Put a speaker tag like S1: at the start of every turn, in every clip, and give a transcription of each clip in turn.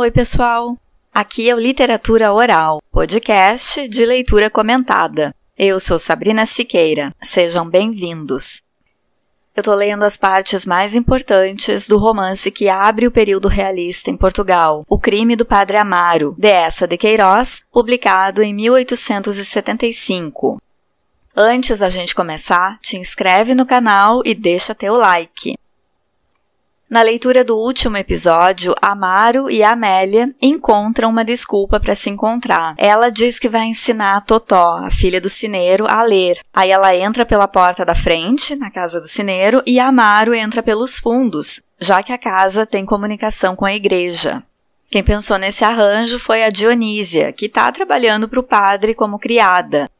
S1: Oi, pessoal! Aqui é o Literatura Oral, podcast de leitura comentada. Eu sou Sabrina Siqueira. Sejam bem-vindos. Eu estou lendo as partes mais importantes do romance que abre o período realista em Portugal, O Crime do Padre Amaro, de Essa de Queiroz, publicado em 1875. Antes da gente começar, te inscreve no canal e deixa teu like. Na leitura do último episódio, Amaro e Amélia encontram uma desculpa para se encontrar. Ela diz que vai ensinar a Totó, a filha do cineiro, a ler. Aí ela entra pela porta da frente, na casa do cineiro, e Amaro entra pelos fundos, já que a casa tem comunicação com a igreja. Quem pensou nesse arranjo foi a Dionísia, que está trabalhando para o padre como criada.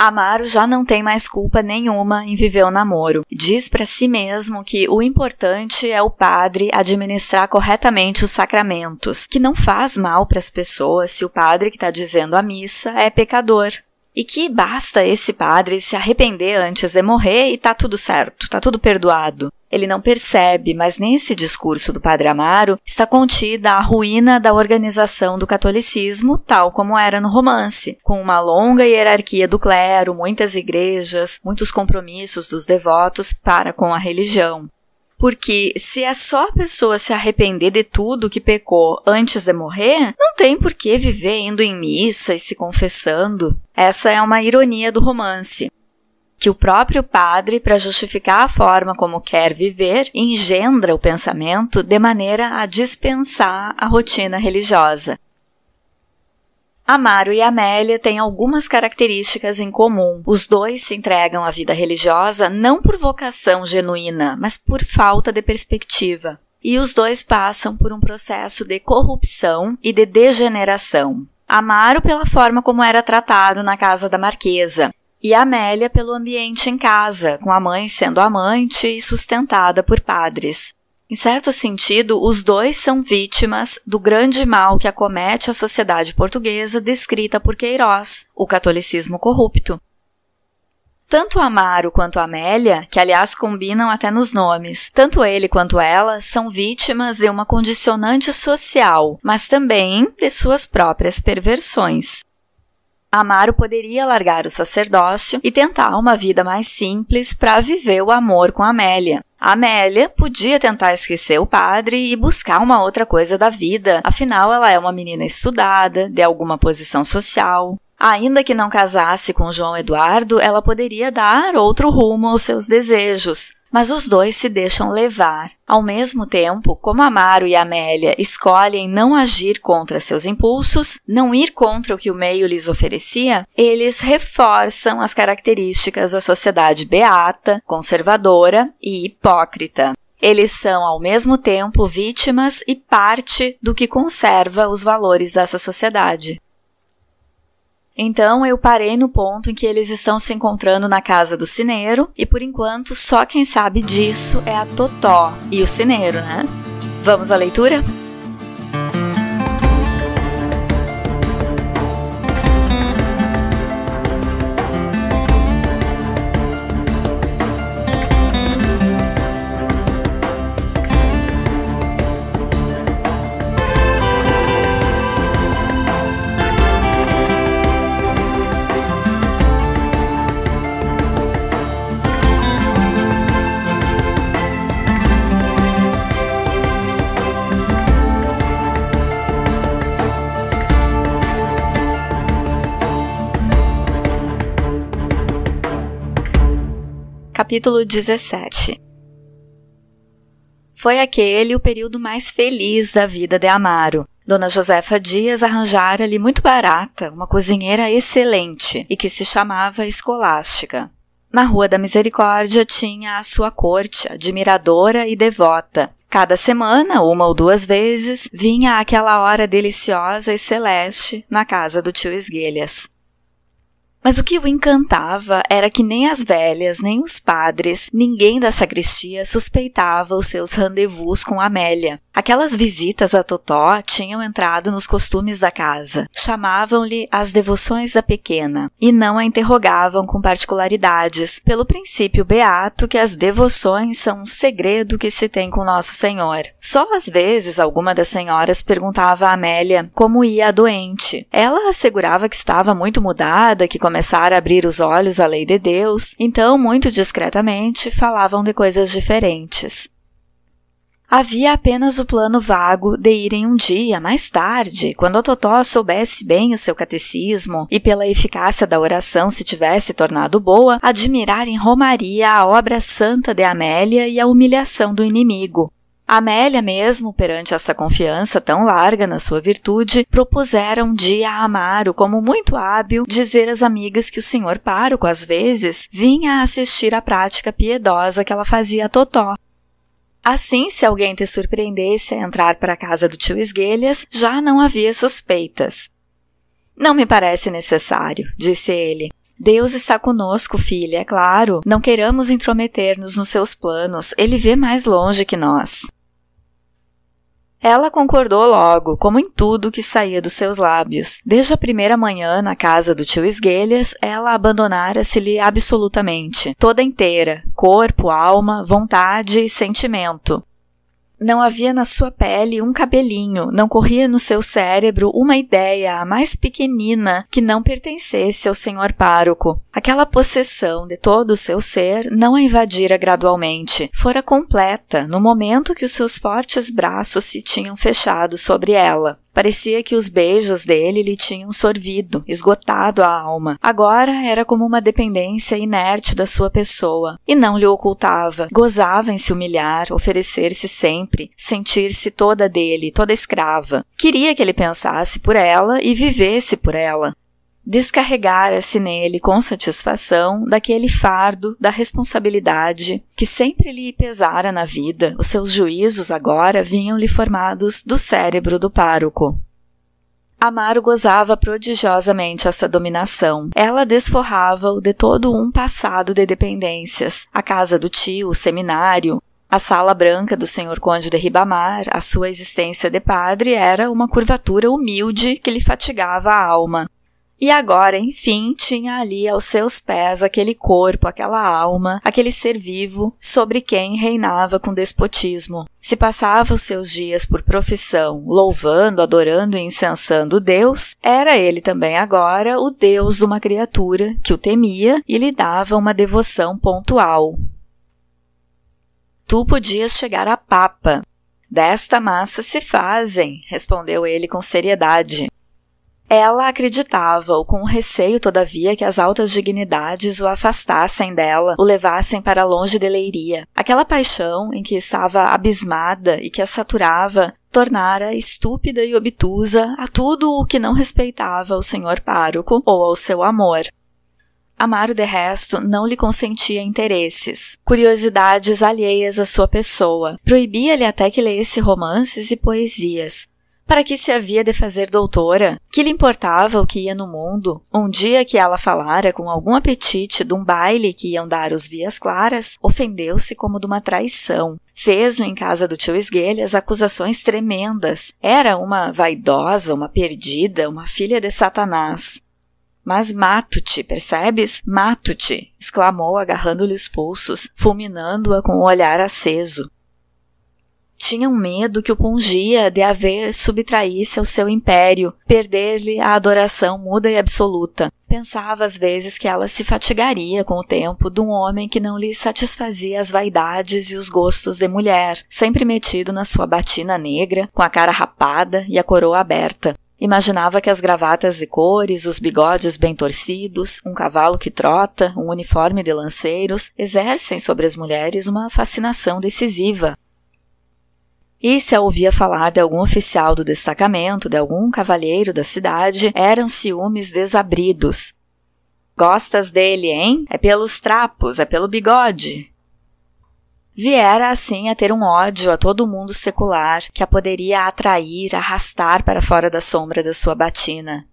S1: Amaro já não tem mais culpa nenhuma em viver o namoro. Diz para si mesmo que o importante é o padre administrar corretamente os sacramentos, que não faz mal para as pessoas se o padre que está dizendo a missa é pecador. E que basta esse padre se arrepender antes de morrer e tá tudo certo, tá tudo perdoado. Ele não percebe, mas nesse discurso do Padre Amaro está contida a ruína da organização do catolicismo, tal como era no romance, com uma longa hierarquia do clero, muitas igrejas, muitos compromissos dos devotos para com a religião. Porque se é só a pessoa se arrepender de tudo que pecou antes de morrer, não tem por que viver indo em missa e se confessando. Essa é uma ironia do romance que o próprio padre, para justificar a forma como quer viver, engendra o pensamento de maneira a dispensar a rotina religiosa. Amaro e Amélia têm algumas características em comum. Os dois se entregam à vida religiosa não por vocação genuína, mas por falta de perspectiva. E os dois passam por um processo de corrupção e de degeneração. Amaro pela forma como era tratado na casa da marquesa, e Amélia pelo ambiente em casa, com a mãe sendo amante e sustentada por padres. Em certo sentido, os dois são vítimas do grande mal que acomete a sociedade portuguesa descrita por Queiroz, o catolicismo corrupto. Tanto Amaro quanto Amélia, que aliás combinam até nos nomes, tanto ele quanto ela são vítimas de uma condicionante social, mas também de suas próprias perversões. Amaro poderia largar o sacerdócio e tentar uma vida mais simples para viver o amor com Amélia. Amélia podia tentar esquecer o padre e buscar uma outra coisa da vida, afinal, ela é uma menina estudada, de alguma posição social. Ainda que não casasse com João Eduardo, ela poderia dar outro rumo aos seus desejos, mas os dois se deixam levar. Ao mesmo tempo, como Amaro e Amélia escolhem não agir contra seus impulsos, não ir contra o que o meio lhes oferecia, eles reforçam as características da sociedade beata, conservadora e hipócrita. Eles são, ao mesmo tempo, vítimas e parte do que conserva os valores dessa sociedade. Então eu parei no ponto em que eles estão se encontrando na casa do Cineiro, e por enquanto só quem sabe disso é a Totó e o Cineiro, né? Vamos à leitura? capítulo 17 Foi aquele o período mais feliz da vida de Amaro. Dona Josefa Dias arranjara-lhe muito barata uma cozinheira excelente e que se chamava Escolástica. Na Rua da Misericórdia tinha a sua corte, admiradora e devota, Cada semana, uma ou duas vezes, vinha aquela hora deliciosa e celeste na casa do tio Esguelhas. Mas o que o encantava era que nem as velhas, nem os padres, ninguém da sacristia suspeitava os seus rendezvous com Amélia. Aquelas visitas a Totó tinham entrado nos costumes da casa. Chamavam-lhe as devoções da pequena e não a interrogavam com particularidades, pelo princípio beato que as devoções são um segredo que se tem com Nosso Senhor. Só às vezes alguma das senhoras perguntava a Amélia como ia a doente. Ela assegurava que estava muito mudada, que começar a abrir os olhos à lei de Deus, então, muito discretamente, falavam de coisas diferentes. Havia apenas o plano vago de irem um dia mais tarde, quando o Totó soubesse bem o seu catecismo e pela eficácia da oração se tivesse tornado boa, admirar em Romaria a obra santa de Amélia e a humilhação do inimigo, Amélia, mesmo perante essa confiança tão larga na sua virtude, propusera um dia a Amaro, como muito hábil, dizer às amigas que o senhor pároco, às vezes, vinha assistir à prática piedosa que ela fazia a Totó, Assim, se alguém te surpreendesse a entrar para a casa do tio Esguelhas, já não havia suspeitas. Não me parece necessário, disse ele. Deus está conosco, filha, é claro. Não queremos intrometer-nos nos seus planos. Ele vê mais longe que nós. Ela concordou logo, como em tudo que saía dos seus lábios. Desde a primeira manhã na casa do tio Esguelhas, ela abandonara-se-lhe absolutamente, toda inteira, corpo, alma, vontade e sentimento. Não havia na sua pele um cabelinho, não corria no seu cérebro uma ideia, a mais pequenina, que não pertencesse ao senhor pároco. Aquela possessão de todo o seu ser não a invadira gradualmente, fora completa no momento que os seus fortes braços se tinham fechado sobre ela. Parecia que os beijos dele lhe tinham sorvido, esgotado a alma. Agora era como uma dependência inerte da sua pessoa, e não lhe ocultava. Gozava em se humilhar, oferecer-se sempre, sentir-se toda dele, toda escrava. Queria que ele pensasse por ela e vivesse por ela descarregara-se nele com satisfação daquele fardo da responsabilidade que sempre lhe pesara na vida. Os seus juízos agora vinham-lhe formados do cérebro do pároco. Amaro gozava prodigiosamente essa dominação. Ela desforrava-o de todo um passado de dependências. A casa do tio, o seminário, a sala branca do senhor Conde de Ribamar, a sua existência de padre era uma curvatura humilde que lhe fatigava a alma. E agora, enfim, tinha ali aos seus pés aquele corpo, aquela alma, aquele ser vivo sobre quem reinava com despotismo. Se passava os seus dias por profissão, louvando, adorando e incensando Deus, era ele também agora o Deus de uma criatura que o temia e lhe dava uma devoção pontual. Tu podias chegar a Papa. Desta massa se fazem, respondeu ele com seriedade. Ela acreditava, ou com receio, todavia, que as altas dignidades o afastassem dela, o levassem para longe de Leiria. Aquela paixão em que estava abismada e que a saturava tornara estúpida e obtusa a tudo o que não respeitava ao senhor pároco ou ao seu amor. Amaro, de resto, não lhe consentia interesses, curiosidades alheias à sua pessoa. Proibia-lhe até que lesse romances e poesias, para que se havia de fazer doutora? Que lhe importava o que ia no mundo? Um dia que ela falara com algum apetite de um baile que iam dar os vias claras, ofendeu-se como de uma traição. fez lhe em casa do tio Esguelhas acusações tremendas. Era uma vaidosa, uma perdida, uma filha de Satanás. Mas mato-te, percebes? Mato-te! exclamou, agarrando-lhe os pulsos, fulminando-a com o um olhar aceso tinham medo que o pungia de haver subtraísse ao seu império, perder-lhe a adoração muda e absoluta. Pensava às vezes que ela se fatigaria com o tempo de um homem que não lhe satisfazia as vaidades e os gostos de mulher, sempre metido na sua batina negra, com a cara rapada e a coroa aberta. Imaginava que as gravatas de cores, os bigodes bem torcidos, um cavalo que trota, um uniforme de lanceiros exercem sobre as mulheres uma fascinação decisiva. E se a ouvia falar de algum oficial do destacamento, de algum cavalheiro da cidade, eram ciúmes desabridos. Gostas dele, hein? É pelos trapos, é pelo bigode. Viera assim a ter um ódio a todo mundo secular que a poderia atrair, arrastar para fora da sombra da sua batina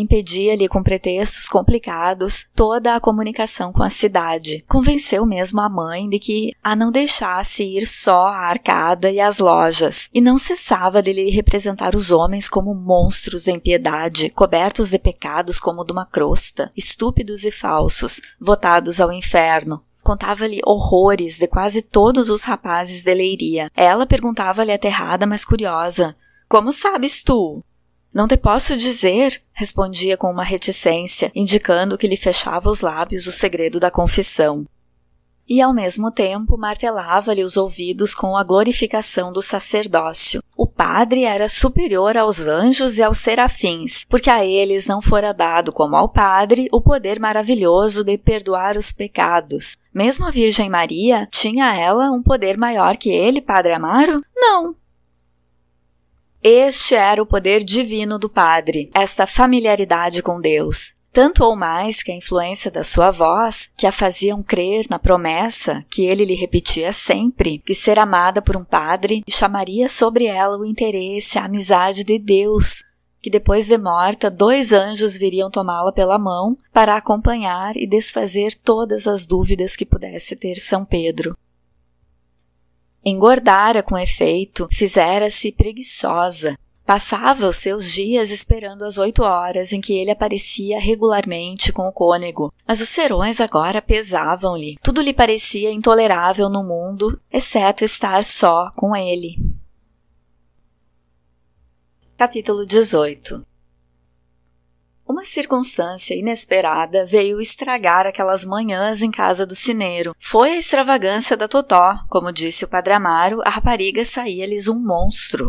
S1: impedia-lhe com pretextos complicados toda a comunicação com a cidade. Convenceu mesmo a mãe de que a não deixasse ir só à arcada e às lojas, e não cessava de lhe representar os homens como monstros da impiedade, cobertos de pecados como de uma crosta, estúpidos e falsos, votados ao inferno, contava-lhe horrores de quase todos os rapazes de Leiria. Ela perguntava-lhe aterrada, mas curiosa: Como sabes tu? Não te posso dizer, respondia com uma reticência, indicando que lhe fechava os lábios o segredo da confissão. E ao mesmo tempo martelava-lhe os ouvidos com a glorificação do sacerdócio. O padre era superior aos anjos e aos serafins, porque a eles não fora dado, como ao padre, o poder maravilhoso de perdoar os pecados. Mesmo a Virgem Maria, tinha ela um poder maior que ele, Padre Amaro? Não, este era o poder divino do padre, esta familiaridade com Deus, tanto ou mais que a influência da sua voz, que a faziam crer na promessa que ele lhe repetia sempre, que ser amada por um padre chamaria sobre ela o interesse, a amizade de Deus, que depois de morta dois anjos viriam tomá-la pela mão para acompanhar e desfazer todas as dúvidas que pudesse ter São Pedro. Engordara com efeito, fizera-se preguiçosa. Passava os seus dias esperando as oito horas em que ele aparecia regularmente com o cônego. Mas os serões agora pesavam-lhe. Tudo lhe parecia intolerável no mundo, exceto estar só com ele. Capítulo 18 uma circunstância inesperada veio estragar aquelas manhãs em casa do cineiro. Foi a extravagância da Totó, como disse o padre Amaro, a rapariga saía-lhes um monstro.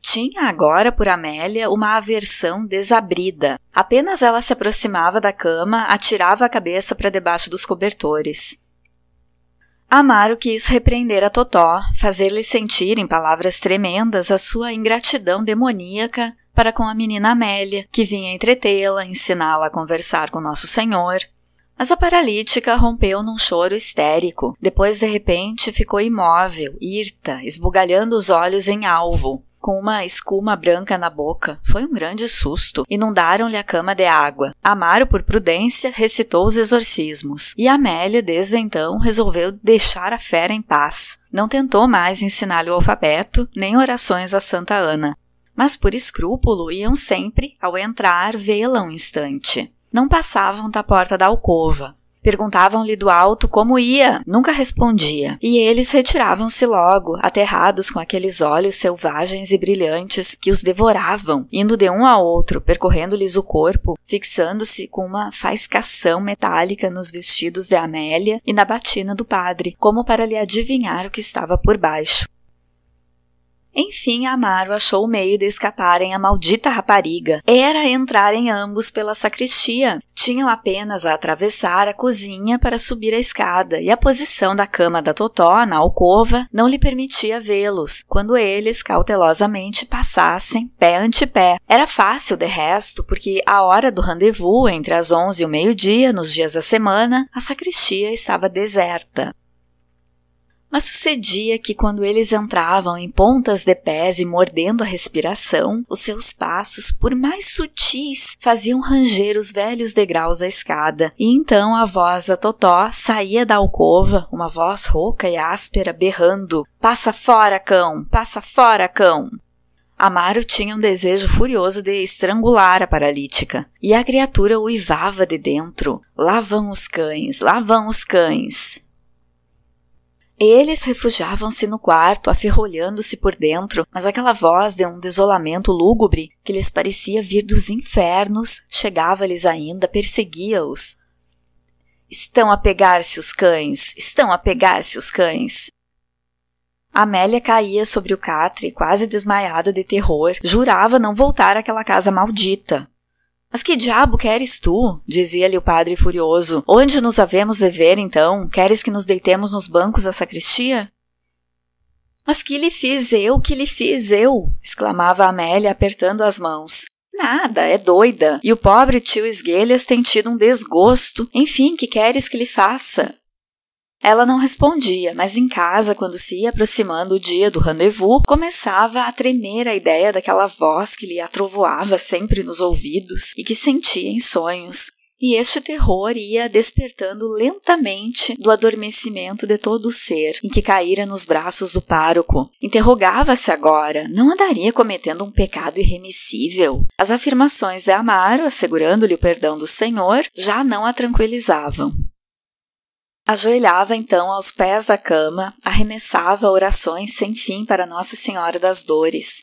S1: Tinha agora por Amélia uma aversão desabrida. Apenas ela se aproximava da cama, atirava a cabeça para debaixo dos cobertores. Amaro quis repreender a Totó, fazer-lhe sentir em palavras tremendas a sua ingratidão demoníaca para com a menina Amélia, que vinha entretê-la, ensiná-la a conversar com Nosso Senhor. Mas a paralítica rompeu num choro histérico. Depois, de repente, ficou imóvel, irta, esbugalhando os olhos em alvo. Com uma escuma branca na boca. Foi um grande susto. Inundaram-lhe a cama de água. Amaro, por prudência, recitou os exorcismos. E Amélia, desde então, resolveu deixar a fera em paz. Não tentou mais ensinar-lhe o alfabeto, nem orações a Santa Ana mas por escrúpulo iam sempre, ao entrar, vê-la um instante. Não passavam da porta da alcova. Perguntavam-lhe do alto como ia, nunca respondia, e eles retiravam-se logo, aterrados com aqueles olhos selvagens e brilhantes que os devoravam, indo de um a outro, percorrendo-lhes o corpo, fixando-se com uma faiscação metálica nos vestidos de Amélia e na batina do padre, como para lhe adivinhar o que estava por baixo. Enfim, Amaro achou o meio de escaparem à maldita rapariga. Era entrarem ambos pela sacristia. Tinham apenas a atravessar a cozinha para subir a escada, e a posição da cama da Totó, na alcova, não lhe permitia vê-los quando eles cautelosamente passassem pé ante pé. Era fácil, de resto, porque a hora do rendezvous, entre as onze e o meio-dia, nos dias da semana, a sacristia estava deserta. Mas sucedia que quando eles entravam em pontas de pés e mordendo a respiração, os seus passos, por mais sutis, faziam ranger os velhos degraus da escada. E então a voz da Totó saía da alcova, uma voz rouca e áspera, berrando: Passa fora, cão! Passa fora, cão! Amaro tinha um desejo furioso de estrangular a paralítica, e a criatura uivava de dentro: Lá vão os cães, lá vão os cães! Eles refugiavam-se no quarto, aferrolhando-se por dentro, mas aquela voz de um desolamento lúgubre que lhes parecia vir dos infernos chegava-lhes ainda, perseguia-os. Estão a pegar-se os cães! Estão a pegar-se os cães! Amélia caía sobre o catre, quase desmaiada de terror. Jurava não voltar àquela casa maldita. Mas que diabo queres tu? dizia-lhe o padre furioso. Onde nos havemos de ver, então? Queres que nos deitemos nos bancos da sacristia? Mas que lhe fiz eu, que lhe fiz eu? exclamava Amélia, apertando as mãos. Nada, é doida. E o pobre tio Esguelhas tem tido um desgosto. Enfim, que queres que lhe faça? Ela não respondia, mas em casa, quando se ia aproximando o dia do rendezvous, começava a tremer a ideia daquela voz que lhe atrovoava sempre nos ouvidos e que sentia em sonhos. E este terror ia despertando lentamente do adormecimento de todo o ser em que caíra nos braços do pároco. Interrogava-se agora: não andaria cometendo um pecado irremissível? As afirmações de Amaro, assegurando-lhe o perdão do Senhor, já não a tranquilizavam. Ajoelhava então aos pés da cama, arremessava orações sem fim para Nossa Senhora das Dores.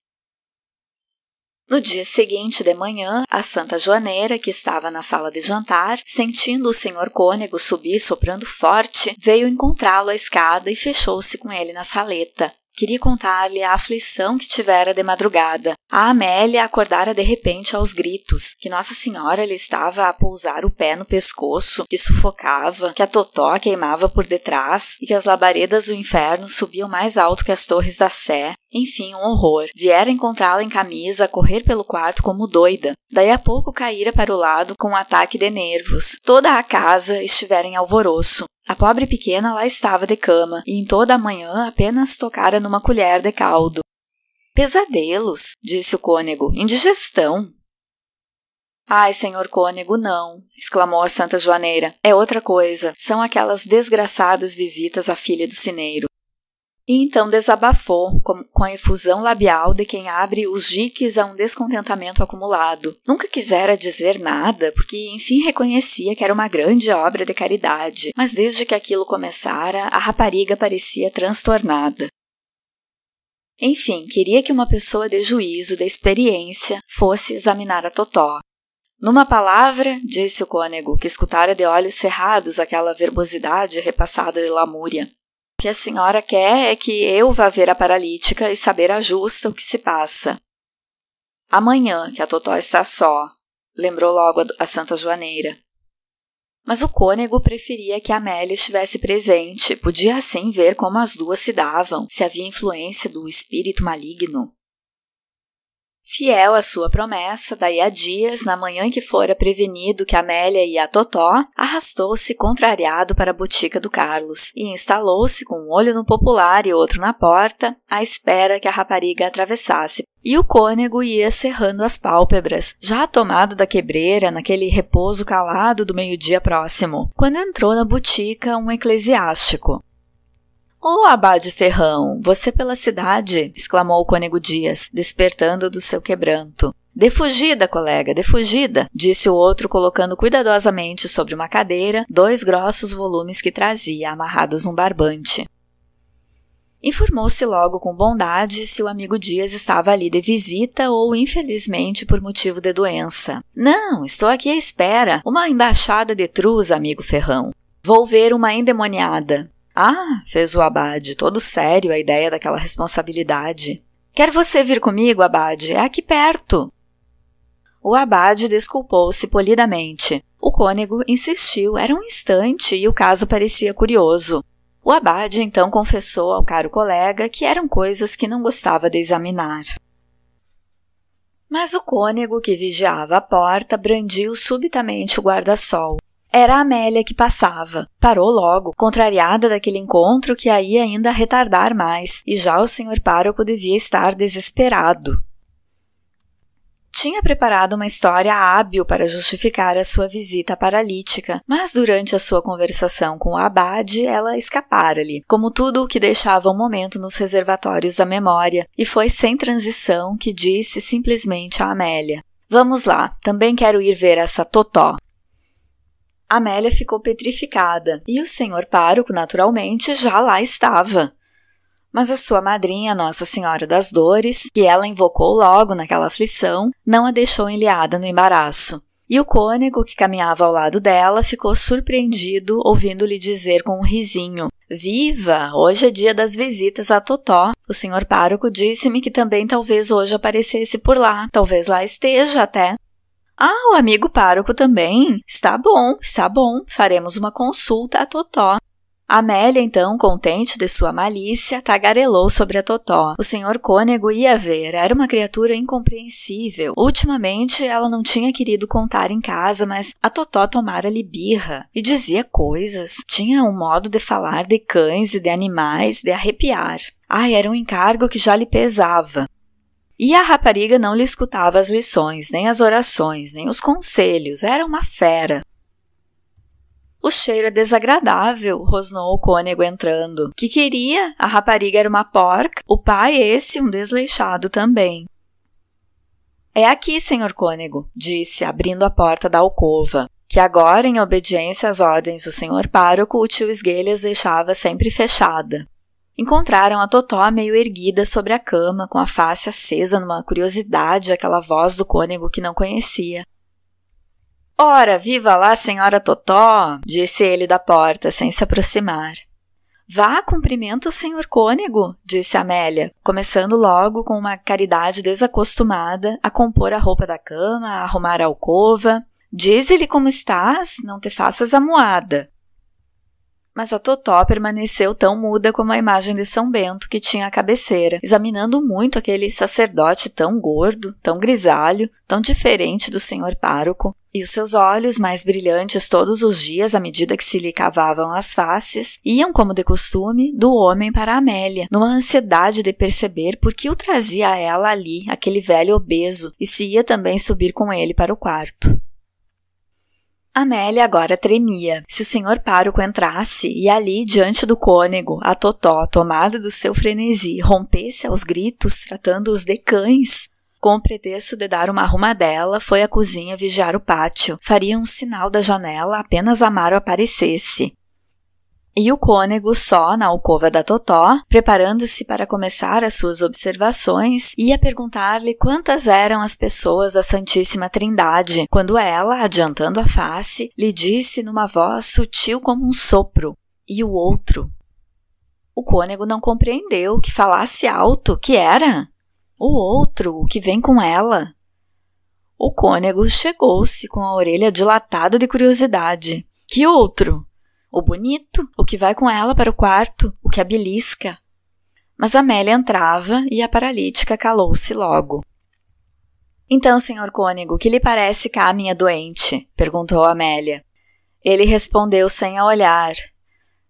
S1: No dia seguinte de manhã, a Santa Joaneira, que estava na sala de jantar, sentindo o senhor cônego subir soprando forte, veio encontrá-lo à escada e fechou-se com ele na saleta. Queria contar-lhe a aflição que tivera de madrugada. A Amélia acordara de repente aos gritos, que Nossa Senhora lhe estava a pousar o pé no pescoço, que sufocava, que a totó queimava por detrás e que as labaredas do inferno subiam mais alto que as torres da Sé. Enfim, um horror. Viera encontrá-la em camisa, a correr pelo quarto como doida. Daí a pouco caíra para o lado com um ataque de nervos. Toda a casa estivera em alvoroço. A pobre pequena lá estava de cama, e em toda a manhã apenas tocara numa colher de caldo. Pesadelos, disse o cônego, indigestão. Ai, senhor cônego, não, exclamou a Santa Joaneira. É outra coisa, são aquelas desgraçadas visitas à filha do sineiro e então desabafou com a efusão labial de quem abre os diques a um descontentamento acumulado. Nunca quisera dizer nada, porque enfim reconhecia que era uma grande obra de caridade, mas desde que aquilo começara, a rapariga parecia transtornada. Enfim, queria que uma pessoa de juízo, de experiência, fosse examinar a Totó. Numa palavra, disse o cônego, que escutara de olhos cerrados aquela verbosidade repassada de lamúria, o que a senhora quer é que eu vá ver a paralítica e saber a justa o que se passa. Amanhã, que a Totó está só, lembrou logo a Santa Joaneira. Mas o cônego preferia que Amélia estivesse presente, podia assim ver como as duas se davam, se havia influência do espírito maligno. Fiel à sua promessa, daí a dias, na manhã em que fora prevenido que Amélia ia a Totó, arrastou-se contrariado para a botica do Carlos e instalou-se com um olho no popular e outro na porta, à espera que a rapariga atravessasse. E o cônego ia cerrando as pálpebras, já tomado da quebreira naquele repouso calado do meio-dia próximo, quando entrou na botica um eclesiástico. Ô oh, abade ferrão, você pela cidade! exclamou o cônego Dias, despertando do seu quebranto. De fugida, colega, de fugida, disse o outro, colocando cuidadosamente sobre uma cadeira dois grossos volumes que trazia, amarrados num barbante. Informou-se logo com bondade se o amigo Dias estava ali de visita ou, infelizmente, por motivo de doença. Não, estou aqui à espera. Uma embaixada de truz, amigo Ferrão. Vou ver uma endemoniada. Ah, fez o Abade, todo sério a ideia daquela responsabilidade. Quer você vir comigo, Abade? É aqui perto. O Abade desculpou-se polidamente. O cônego insistiu, era um instante e o caso parecia curioso. O Abade então confessou ao caro colega que eram coisas que não gostava de examinar. Mas o cônego que vigiava a porta brandiu subitamente o guarda-sol. Era a Amélia que passava. Parou logo, contrariada daquele encontro que a ia ainda retardar mais, e já o senhor pároco devia estar desesperado. Tinha preparado uma história hábil para justificar a sua visita paralítica, mas durante a sua conversação com o abade, ela escapara-lhe, como tudo o que deixava um momento nos reservatórios da memória, e foi sem transição que disse simplesmente a Amélia: Vamos lá, também quero ir ver essa totó. Amélia ficou petrificada e o senhor pároco, naturalmente, já lá estava. Mas a sua madrinha, Nossa Senhora das Dores, que ela invocou logo naquela aflição, não a deixou enliada no embaraço. E o cônego, que caminhava ao lado dela, ficou surpreendido ouvindo-lhe dizer com um risinho: Viva! Hoje é dia das visitas a Totó. O senhor pároco disse-me que também talvez hoje aparecesse por lá, talvez lá esteja até. Ah, o amigo pároco também? Está bom, está bom, faremos uma consulta a Totó. Amélia, então, contente de sua malícia, tagarelou sobre a Totó. O senhor Cônego ia ver, era uma criatura incompreensível. Ultimamente, ela não tinha querido contar em casa, mas a Totó tomara-lhe birra e dizia coisas. Tinha um modo de falar de cães e de animais de arrepiar. Ah, era um encargo que já lhe pesava. E a rapariga não lhe escutava as lições, nem as orações, nem os conselhos, era uma fera. O cheiro é desagradável, rosnou o cônego entrando. Que queria? A rapariga era uma porca, o pai esse um desleixado também. É aqui, senhor cônego, disse, abrindo a porta da alcova, que agora, em obediência às ordens do senhor pároco, o tio Esguelhas deixava sempre fechada. Encontraram a Totó meio erguida sobre a cama, com a face acesa numa curiosidade aquela voz do cônego que não conhecia. Ora, viva lá, senhora Totó! disse ele da porta, sem se aproximar. Vá, cumprimenta o senhor cônego, disse Amélia, começando logo com uma caridade desacostumada a compor a roupa da cama, a arrumar a alcova. Diz-lhe como estás, não te faças a moada. Mas a Totó permaneceu tão muda como a imagem de São Bento que tinha à cabeceira, examinando muito aquele sacerdote tão gordo, tão grisalho, tão diferente do senhor pároco, e os seus olhos, mais brilhantes todos os dias à medida que se lhe cavavam as faces, iam, como de costume, do homem para Amélia, numa ansiedade de perceber por que o trazia ela ali, aquele velho obeso, e se ia também subir com ele para o quarto. Amélia agora tremia. Se o senhor pároco entrasse e ali, diante do cônego, a Totó, tomada do seu frenesi, rompesse aos gritos, tratando-os de cães, com o pretexto de dar uma arrumadela, foi à cozinha vigiar o pátio. Faria um sinal da janela apenas Amaro aparecesse e o cônego só na alcova da Totó, preparando-se para começar as suas observações, ia perguntar-lhe quantas eram as pessoas da Santíssima Trindade, quando ela, adiantando a face, lhe disse numa voz sutil como um sopro: E o outro? O cônego não compreendeu que falasse alto, que era o outro, o que vem com ela. O cônego chegou-se com a orelha dilatada de curiosidade. Que outro? o bonito, o que vai com ela para o quarto, o que a belisca. Mas Amélia entrava e a paralítica calou-se logo. Então, senhor cônego, que lhe parece cá a minha doente? perguntou Amélia. Ele respondeu sem olhar.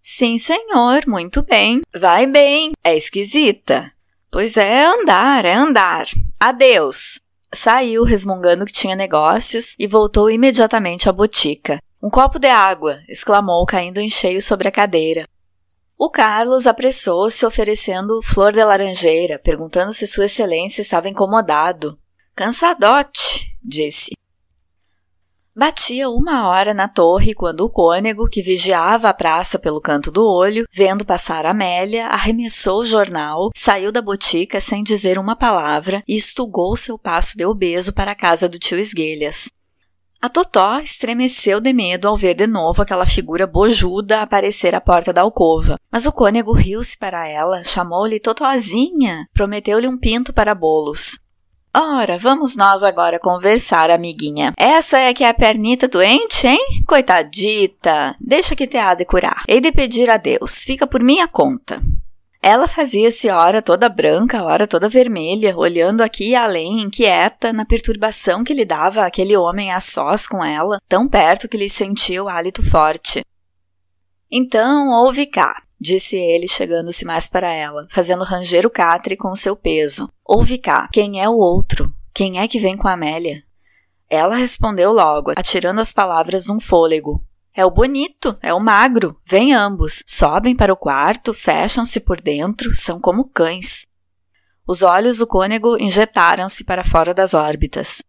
S1: Sim, senhor, muito bem. Vai bem, é esquisita. Pois é andar, é andar. Adeus. Saiu resmungando que tinha negócios e voltou imediatamente à botica. Um copo de água! exclamou, caindo em cheio sobre a cadeira. O Carlos apressou-se, oferecendo flor de laranjeira, perguntando se Sua Excelência estava incomodado. Cansadote, disse. Batia uma hora na torre quando o cônego, que vigiava a praça pelo canto do olho, vendo passar Amélia, arremessou o jornal, saiu da botica sem dizer uma palavra e estugou seu passo de obeso para a casa do tio Esguelhas. A Totó estremeceu de medo ao ver de novo aquela figura bojuda aparecer à porta da alcova. Mas o cônego riu-se para ela, chamou-lhe Totózinha, prometeu-lhe um pinto para bolos. Ora, vamos nós agora conversar, amiguinha. Essa é que é a pernita doente, hein? Coitadita! Deixa que te há de curar. Hei de pedir a Deus, fica por minha conta. Ela fazia-se hora toda branca, hora toda vermelha, olhando aqui e além, inquieta, na perturbação que lhe dava aquele homem a sós com ela, tão perto que lhe sentia o hálito forte. Então, ouve cá, disse ele, chegando-se mais para ela, fazendo ranger o catre com o seu peso. Ouve cá, quem é o outro? Quem é que vem com a Amélia? Ela respondeu logo, atirando as palavras num fôlego. É o bonito, é o magro. Vêm ambos, sobem para o quarto, fecham-se por dentro, são como cães. Os olhos do cônego injetaram-se para fora das órbitas.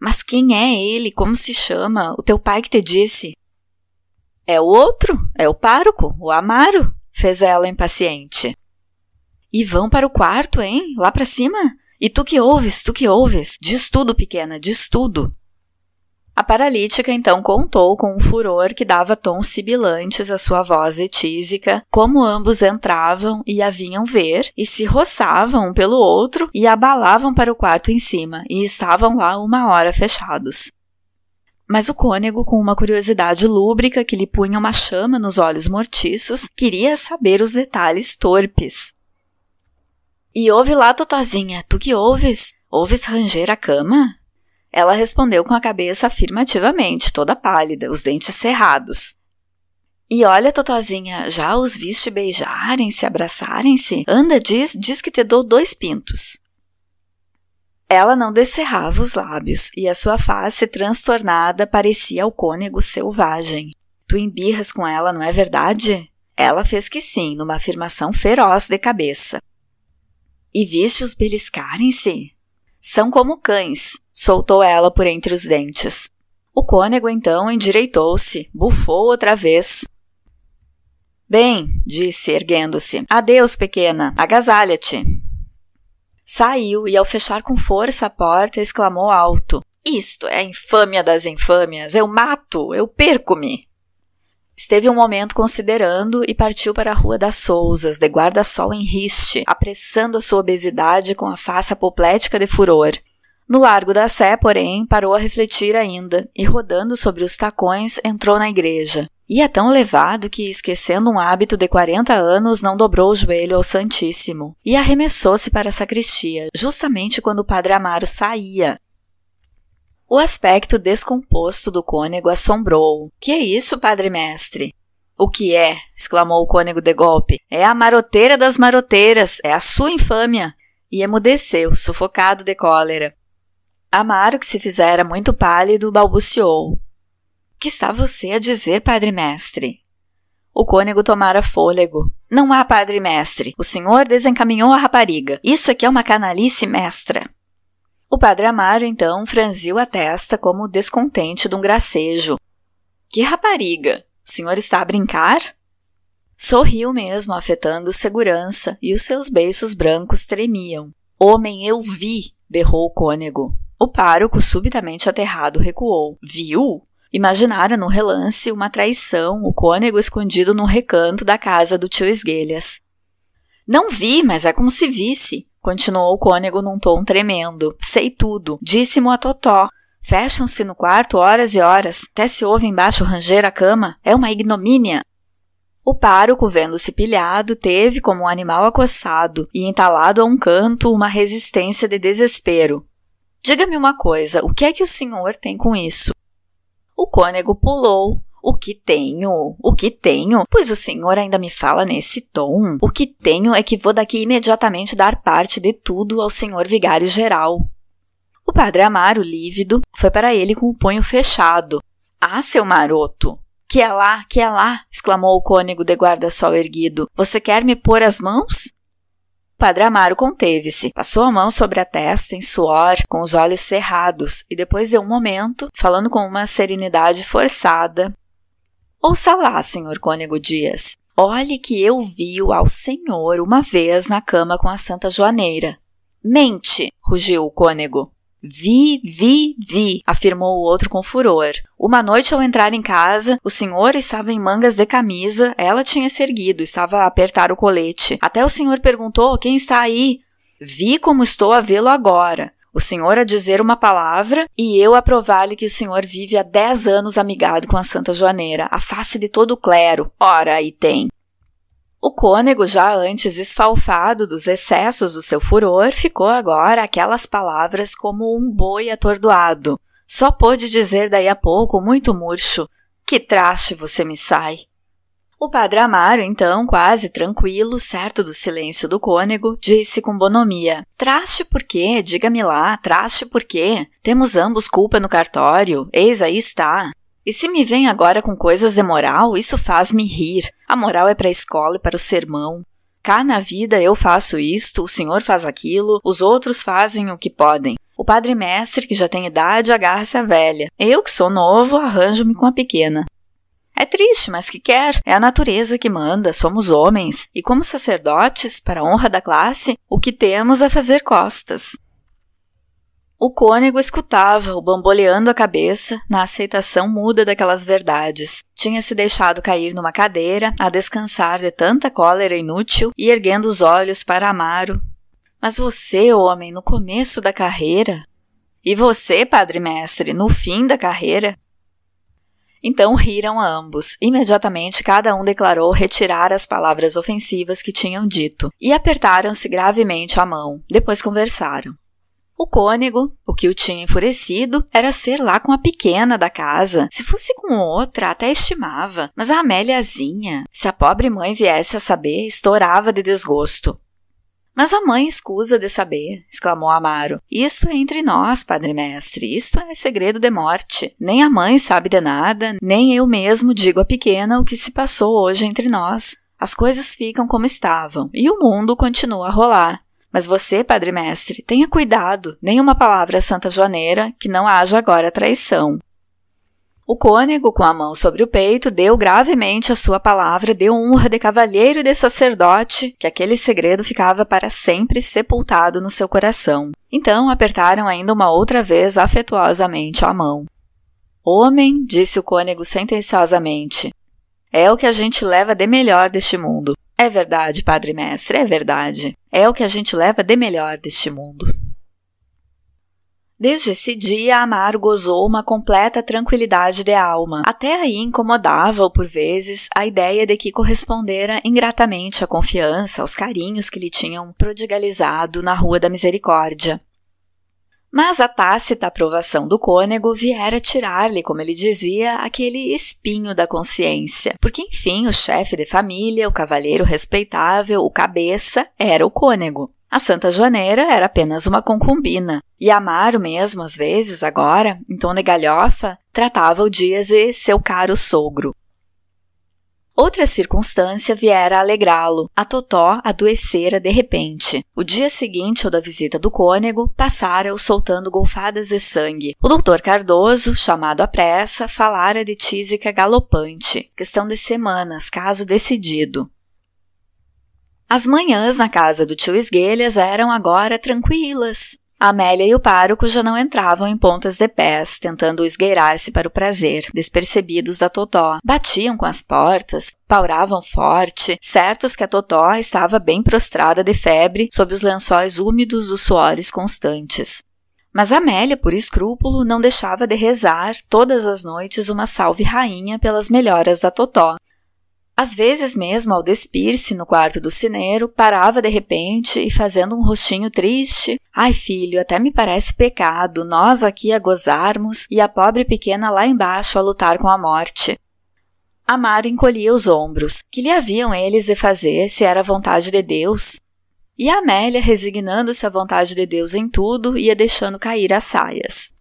S1: Mas quem é ele? Como se chama? O teu pai que te disse? É o outro, é o pároco, o amaro, fez ela impaciente. E vão para o quarto, hein? Lá para cima? E tu que ouves, tu que ouves? Diz tudo, pequena, diz tudo. A paralítica então contou com um furor que dava tons sibilantes à sua voz etísica, como ambos entravam e a vinham ver, e se roçavam um pelo outro e abalavam para o quarto em cima, e estavam lá uma hora fechados. Mas o cônego, com uma curiosidade lúbrica que lhe punha uma chama nos olhos mortiços, queria saber os detalhes torpes. E ouve lá, Totozinha, tu que ouves? Ouves ranger a cama? Ela respondeu com a cabeça afirmativamente, toda pálida, os dentes cerrados. E olha, Totozinha, já os viste beijarem, se abraçarem, se anda, diz, diz que te dou dois pintos. Ela não descerrava os lábios, e a sua face transtornada parecia ao cônego selvagem. Tu embirras com ela, não é verdade? Ela fez que sim, numa afirmação feroz de cabeça. E viste-os beliscarem-se? São como cães, soltou ela por entre os dentes. O cônego então endireitou-se, bufou outra vez. Bem, disse, erguendo-se. Adeus, pequena, agasalha-te. Saiu e, ao fechar com força a porta, exclamou alto: Isto é a infâmia das infâmias! Eu mato! Eu perco-me! Esteve um momento considerando e partiu para a Rua das Souzas, de guarda-sol em riste, apressando a sua obesidade com a face apoplética de furor. No Largo da Sé, porém, parou a refletir ainda e, rodando sobre os tacões, entrou na igreja. Ia é tão levado que, esquecendo um hábito de 40 anos, não dobrou o joelho ao Santíssimo e arremessou-se para a sacristia, justamente quando o Padre Amaro saía, o aspecto descomposto do cônego assombrou. Que é isso, padre mestre? O que é? exclamou o cônego de golpe. É a maroteira das maroteiras, é a sua infâmia. E emudeceu, sufocado de cólera. Amaro, que se fizera muito pálido, balbuciou. Que está você a dizer, padre mestre? O cônego tomara fôlego. Não há padre mestre. O senhor desencaminhou a rapariga. Isso aqui é uma canalice mestra. O padre Amaro então franziu a testa como descontente de um gracejo. Que rapariga! O senhor está a brincar? Sorriu mesmo, afetando segurança, e os seus beiços brancos tremiam. Homem, eu vi! berrou o cônego. O pároco, subitamente aterrado, recuou. Viu? Imaginara no relance uma traição, o cônego escondido num recanto da casa do tio Esguelhas. Não vi, mas é como se visse. Continuou o cônego num tom tremendo. Sei tudo. Disse-mo a Totó. Fecham-se no quarto horas e horas, até se ouve embaixo ranger a cama. É uma ignomínia. O pároco, vendo-se pilhado, teve como um animal acossado e entalado a um canto uma resistência de desespero. Diga-me uma coisa, o que é que o senhor tem com isso? O cônego pulou, o que tenho? O que tenho? Pois o senhor ainda me fala nesse tom. O que tenho é que vou daqui imediatamente dar parte de tudo ao senhor vigário geral. O padre Amaro, lívido, foi para ele com o punho fechado. Ah, seu maroto! Que é lá, que é lá! exclamou o cônego de guarda-sol erguido. Você quer me pôr as mãos? O padre Amaro conteve-se, passou a mão sobre a testa, em suor, com os olhos cerrados, e depois de um momento, falando com uma serenidade forçada, Ouça lá, senhor Cônego Dias. Olhe que eu vi-o ao senhor uma vez na cama com a Santa Joaneira. Mente! rugiu o cônego. Vi, vi, vi, afirmou o outro com furor. Uma noite, ao entrar em casa, o senhor estava em mangas de camisa, ela tinha se erguido, estava a apertar o colete. Até o senhor perguntou: Quem está aí? Vi como estou a vê-lo agora. O senhor a dizer uma palavra e eu a provar-lhe que o senhor vive há dez anos amigado com a Santa Joaneira, a face de todo o clero. Ora, aí tem. O cônego, já antes esfalfado dos excessos do seu furor, ficou agora aquelas palavras como um boi atordoado. Só pôde dizer daí a pouco, muito murcho, que traste você me sai. O padre Amaro, então, quase tranquilo, certo do silêncio do cônego, disse com bonomia: Traste por quê? Diga-me lá, traste por quê? Temos ambos culpa no cartório, eis aí está. E se me vem agora com coisas de moral, isso faz-me rir. A moral é para a escola e para o sermão. Cá na vida eu faço isto, o senhor faz aquilo, os outros fazem o que podem. O padre mestre, que já tem idade, agarra-se à velha. Eu, que sou novo, arranjo-me com a pequena. É triste, mas que quer? É a natureza que manda, somos homens, e como sacerdotes, para a honra da classe, o que temos é fazer costas. O cônego escutava, o bamboleando a cabeça, na aceitação muda daquelas verdades. Tinha se deixado cair numa cadeira, a descansar de tanta cólera inútil e erguendo os olhos para Amaro. Mas você, homem, no começo da carreira? E você, padre mestre, no fim da carreira? Então riram ambos. Imediatamente cada um declarou retirar as palavras ofensivas que tinham dito e apertaram-se gravemente a mão. Depois conversaram. O cônego, o que o tinha enfurecido, era ser lá com a pequena da casa. Se fosse com outra, até estimava, mas a Améliazinha, se a pobre mãe viesse a saber, estourava de desgosto. Mas a mãe escusa de saber, exclamou Amaro. Isso é entre nós, padre mestre, isto é segredo de morte. Nem a mãe sabe de nada, nem eu mesmo digo à pequena o que se passou hoje entre nós. As coisas ficam como estavam, e o mundo continua a rolar. Mas você, padre mestre, tenha cuidado, nenhuma palavra santa joaneira que não haja agora traição. O cônego, com a mão sobre o peito, deu gravemente a sua palavra de honra de cavalheiro e de sacerdote, que aquele segredo ficava para sempre sepultado no seu coração. Então apertaram ainda uma outra vez afetuosamente a mão. Homem, disse o cônego sentenciosamente, é o que a gente leva de melhor deste mundo. É verdade, padre mestre, é verdade. É o que a gente leva de melhor deste mundo. Desde esse dia, Amar gozou uma completa tranquilidade de alma. Até aí incomodava-o, por vezes, a ideia de que correspondera ingratamente à confiança, aos carinhos que lhe tinham prodigalizado na Rua da Misericórdia. Mas a tácita aprovação do cônego viera tirar-lhe, como ele dizia, aquele espinho da consciência, porque enfim o chefe de família, o cavalheiro respeitável, o cabeça, era o cônego. A Santa Joaneira era apenas uma concubina, e Amaro mesmo, às vezes, agora, em tom de galhofa, tratava o Dias e seu caro sogro. Outra circunstância viera alegrá-lo. A Totó adoecera de repente. O dia seguinte ao da visita do cônego, passara-o soltando golfadas de sangue. O doutor Cardoso, chamado à pressa, falara de tísica galopante. Questão de semanas, caso decidido. As manhãs na casa do tio Esguelhas eram agora tranquilas. Amélia e o pároco já não entravam em pontas de pés, tentando esgueirar-se para o prazer, despercebidos da Totó. Batiam com as portas, pauravam forte, certos que a Totó estava bem prostrada de febre sob os lençóis úmidos dos suores constantes. Mas Amélia, por escrúpulo, não deixava de rezar todas as noites uma salve rainha pelas melhoras da Totó, às vezes mesmo, ao despir-se no quarto do cineiro, parava de repente e fazendo um rostinho triste. Ai, filho, até me parece pecado nós aqui a gozarmos e a pobre pequena lá embaixo a lutar com a morte. Amaro encolhia os ombros. Que lhe haviam eles de fazer se era vontade de Deus? E Amélia, resignando-se à vontade de Deus em tudo, ia deixando cair as saias.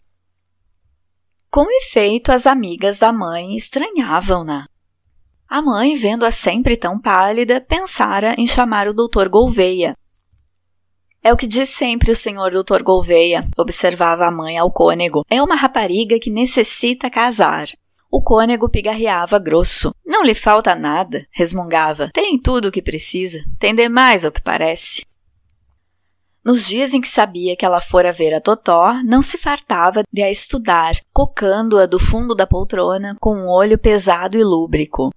S1: Com efeito, as amigas da mãe estranhavam-na. A mãe, vendo-a sempre tão pálida, pensara em chamar o doutor Gouveia. É o que diz sempre o senhor doutor Gouveia, observava a mãe ao cônego. É uma rapariga que necessita casar. O cônego pigarreava grosso. Não lhe falta nada, resmungava. Tem tudo o que precisa, tem demais ao que parece. Nos dias em que sabia que ela fora ver a Totó, não se fartava de a estudar, cocando-a do fundo da poltrona com um olho pesado e lúbrico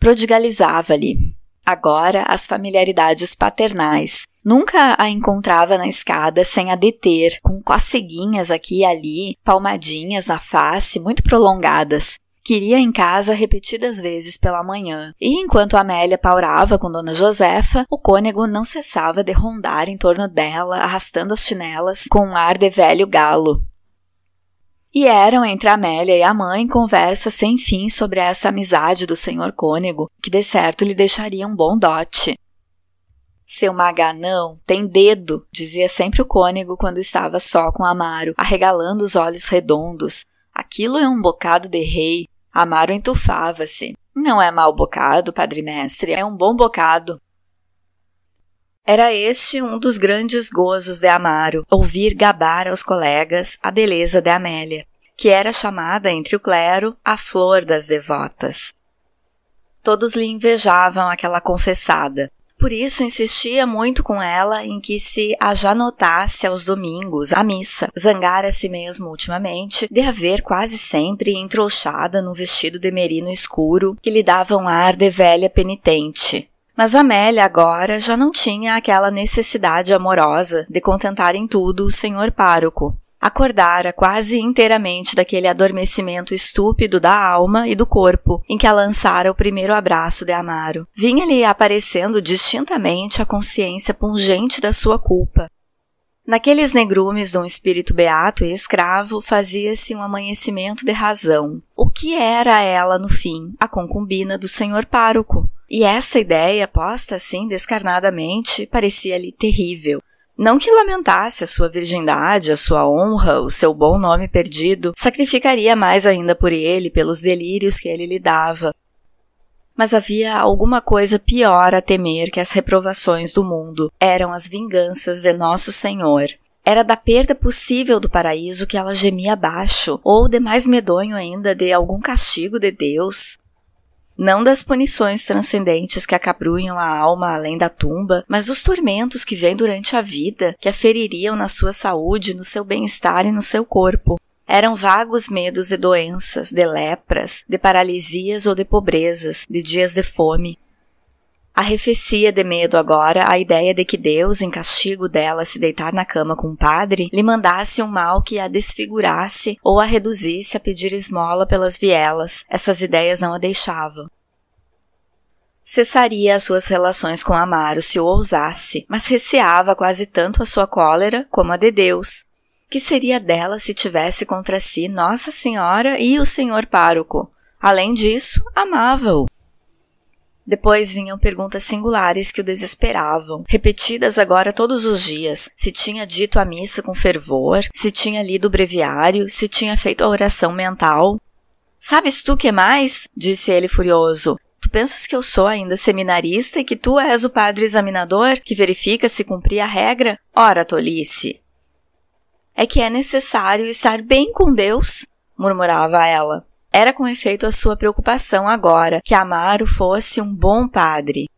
S1: prodigalizava-lhe. Agora, as familiaridades paternais. Nunca a encontrava na escada sem a deter, com coceguinhas aqui e ali, palmadinhas na face, muito prolongadas. Queria em casa repetidas vezes pela manhã, e enquanto Amélia paurava com Dona Josefa, o cônego não cessava de rondar em torno dela, arrastando as chinelas com um ar de velho galo. E eram entre Amélia e a mãe conversas sem fim sobre essa amizade do senhor cônego, que de certo lhe deixaria um bom dote. Seu maganão tem dedo, dizia sempre o cônego quando estava só com Amaro, arregalando os olhos redondos. Aquilo é um bocado de rei. Amaro entufava-se. Não é mau bocado, padre mestre, é um bom bocado. Era este um dos grandes gozos de Amaro, ouvir gabar aos colegas a beleza de Amélia, que era chamada entre o clero a flor das devotas. Todos lhe invejavam aquela confessada, por isso insistia muito com ela em que se a já notasse aos domingos à missa. Zangara-se mesmo ultimamente de a ver quase sempre entrouxada no vestido de merino escuro que lhe dava um ar de velha penitente. Mas Amélia agora já não tinha aquela necessidade amorosa de contentar em tudo o senhor pároco. Acordara quase inteiramente daquele adormecimento estúpido da alma e do corpo em que a lançara o primeiro abraço de Amaro. Vinha-lhe aparecendo distintamente a consciência pungente da sua culpa. Naqueles negrumes de um espírito beato e escravo fazia-se um amanhecimento de razão. O que era ela, no fim, a concubina do senhor pároco? E esta ideia, posta assim descarnadamente, parecia-lhe terrível. Não que lamentasse a sua virgindade, a sua honra, o seu bom nome perdido, sacrificaria mais ainda por ele, pelos delírios que ele lhe dava. Mas havia alguma coisa pior a temer que as reprovações do mundo. Eram as vinganças de Nosso Senhor. Era da perda possível do paraíso que ela gemia abaixo, ou de mais medonho ainda de algum castigo de Deus não das punições transcendentes que acabrunham a alma além da tumba, mas dos tormentos que vêm durante a vida, que a feririam na sua saúde, no seu bem-estar e no seu corpo. Eram vagos medos de doenças, de lepras, de paralisias ou de pobrezas, de dias de fome, Arrefecia de medo agora a ideia de que Deus, em castigo dela se deitar na cama com o um padre, lhe mandasse um mal que a desfigurasse ou a reduzisse a pedir esmola pelas vielas. Essas ideias não a deixavam. Cessaria as suas relações com Amaro se o ousasse, mas receava quase tanto a sua cólera como a de Deus. Que seria dela se tivesse contra si Nossa Senhora e o Senhor Pároco? Além disso, amava-o. Depois vinham perguntas singulares que o desesperavam, repetidas agora todos os dias: se tinha dito a missa com fervor, se tinha lido o breviário, se tinha feito a oração mental. Sabes tu que mais? disse ele furioso. Tu pensas que eu sou ainda seminarista e que tu és o padre examinador que verifica se cumpri a regra? Ora, tolice! É que é necessário estar bem com Deus, murmurava ela. Era com efeito a sua preocupação agora que Amaro fosse um bom padre.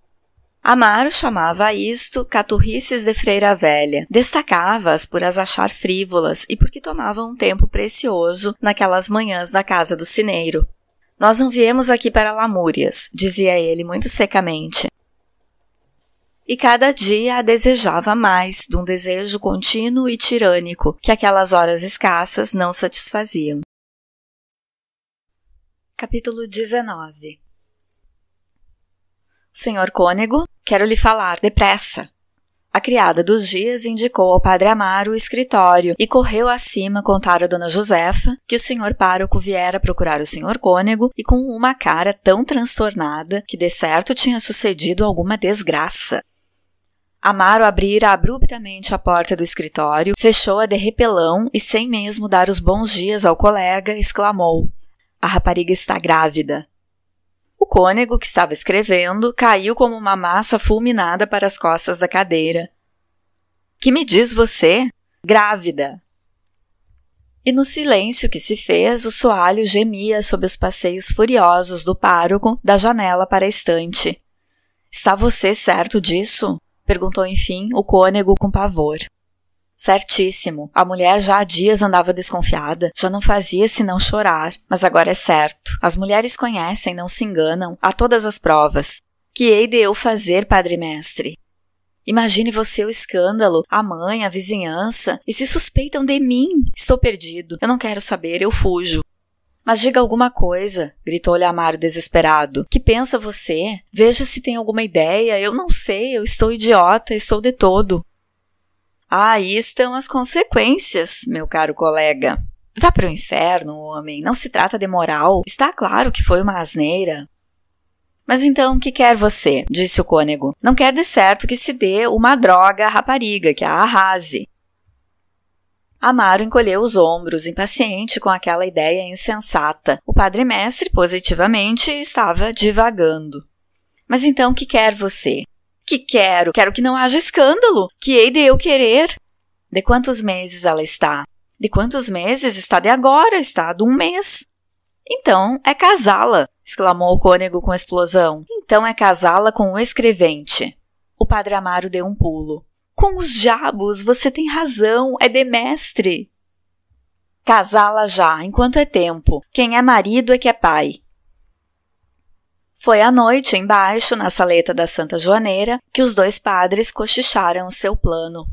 S1: Amaro chamava a isto caturrices de freira velha, destacava-as por as achar frívolas e porque tomavam um tempo precioso naquelas manhãs na casa do cineiro. Nós não viemos aqui para lamúrias, dizia ele muito secamente. E cada dia a desejava mais, de um desejo contínuo e tirânico, que aquelas horas escassas não satisfaziam. Capítulo 19 O senhor Cônego, quero lhe falar depressa. A criada dos dias indicou ao padre Amaro o escritório e correu acima contar a dona Josefa que o senhor pároco viera procurar o senhor Cônego e com uma cara tão transtornada que de certo tinha sucedido alguma desgraça. Amaro abrira abruptamente a porta do escritório, fechou-a de repelão e, sem mesmo dar os bons dias ao colega, exclamou a rapariga está grávida. O cônego, que estava escrevendo, caiu como uma massa fulminada para as costas da cadeira. Que me diz você? Grávida! E no silêncio que se fez, o soalho gemia sob os passeios furiosos do pároco da janela para a estante. Está você certo disso? perguntou enfim o cônego com pavor. Certíssimo. A mulher já há dias andava desconfiada, já não fazia senão chorar, mas agora é certo. As mulheres conhecem, não se enganam, há todas as provas. Que hei de eu fazer, padre mestre? Imagine você o escândalo, a mãe, a vizinhança, e se suspeitam de mim. Estou perdido, eu não quero saber, eu fujo. Mas diga alguma coisa, gritou-lhe Amaro desesperado. Que pensa você? Veja se tem alguma ideia, eu não sei, eu estou idiota, estou de todo. Aí estão as consequências, meu caro colega. Vá para o inferno, homem. Não se trata de moral. Está claro que foi uma asneira. Mas então, o que quer você? disse o cônego. Não quer de certo que se dê uma droga à rapariga, que a arrase. Amaro encolheu os ombros, impaciente com aquela ideia insensata. O padre mestre, positivamente, estava divagando. Mas então, o que quer você? que quero. Quero que não haja escândalo. Que hei de eu querer. De quantos meses ela está? De quantos meses está de agora? Está de um mês. Então é casá-la, exclamou o cônego com explosão. Então é casá-la com o escrevente. O padre Amaro deu um pulo. Com os diabos, você tem razão, é de mestre. Casá-la já, enquanto é tempo. Quem é marido é que é pai. Foi à noite, embaixo, na saleta da Santa Joaneira, que os dois padres cochicharam o seu plano.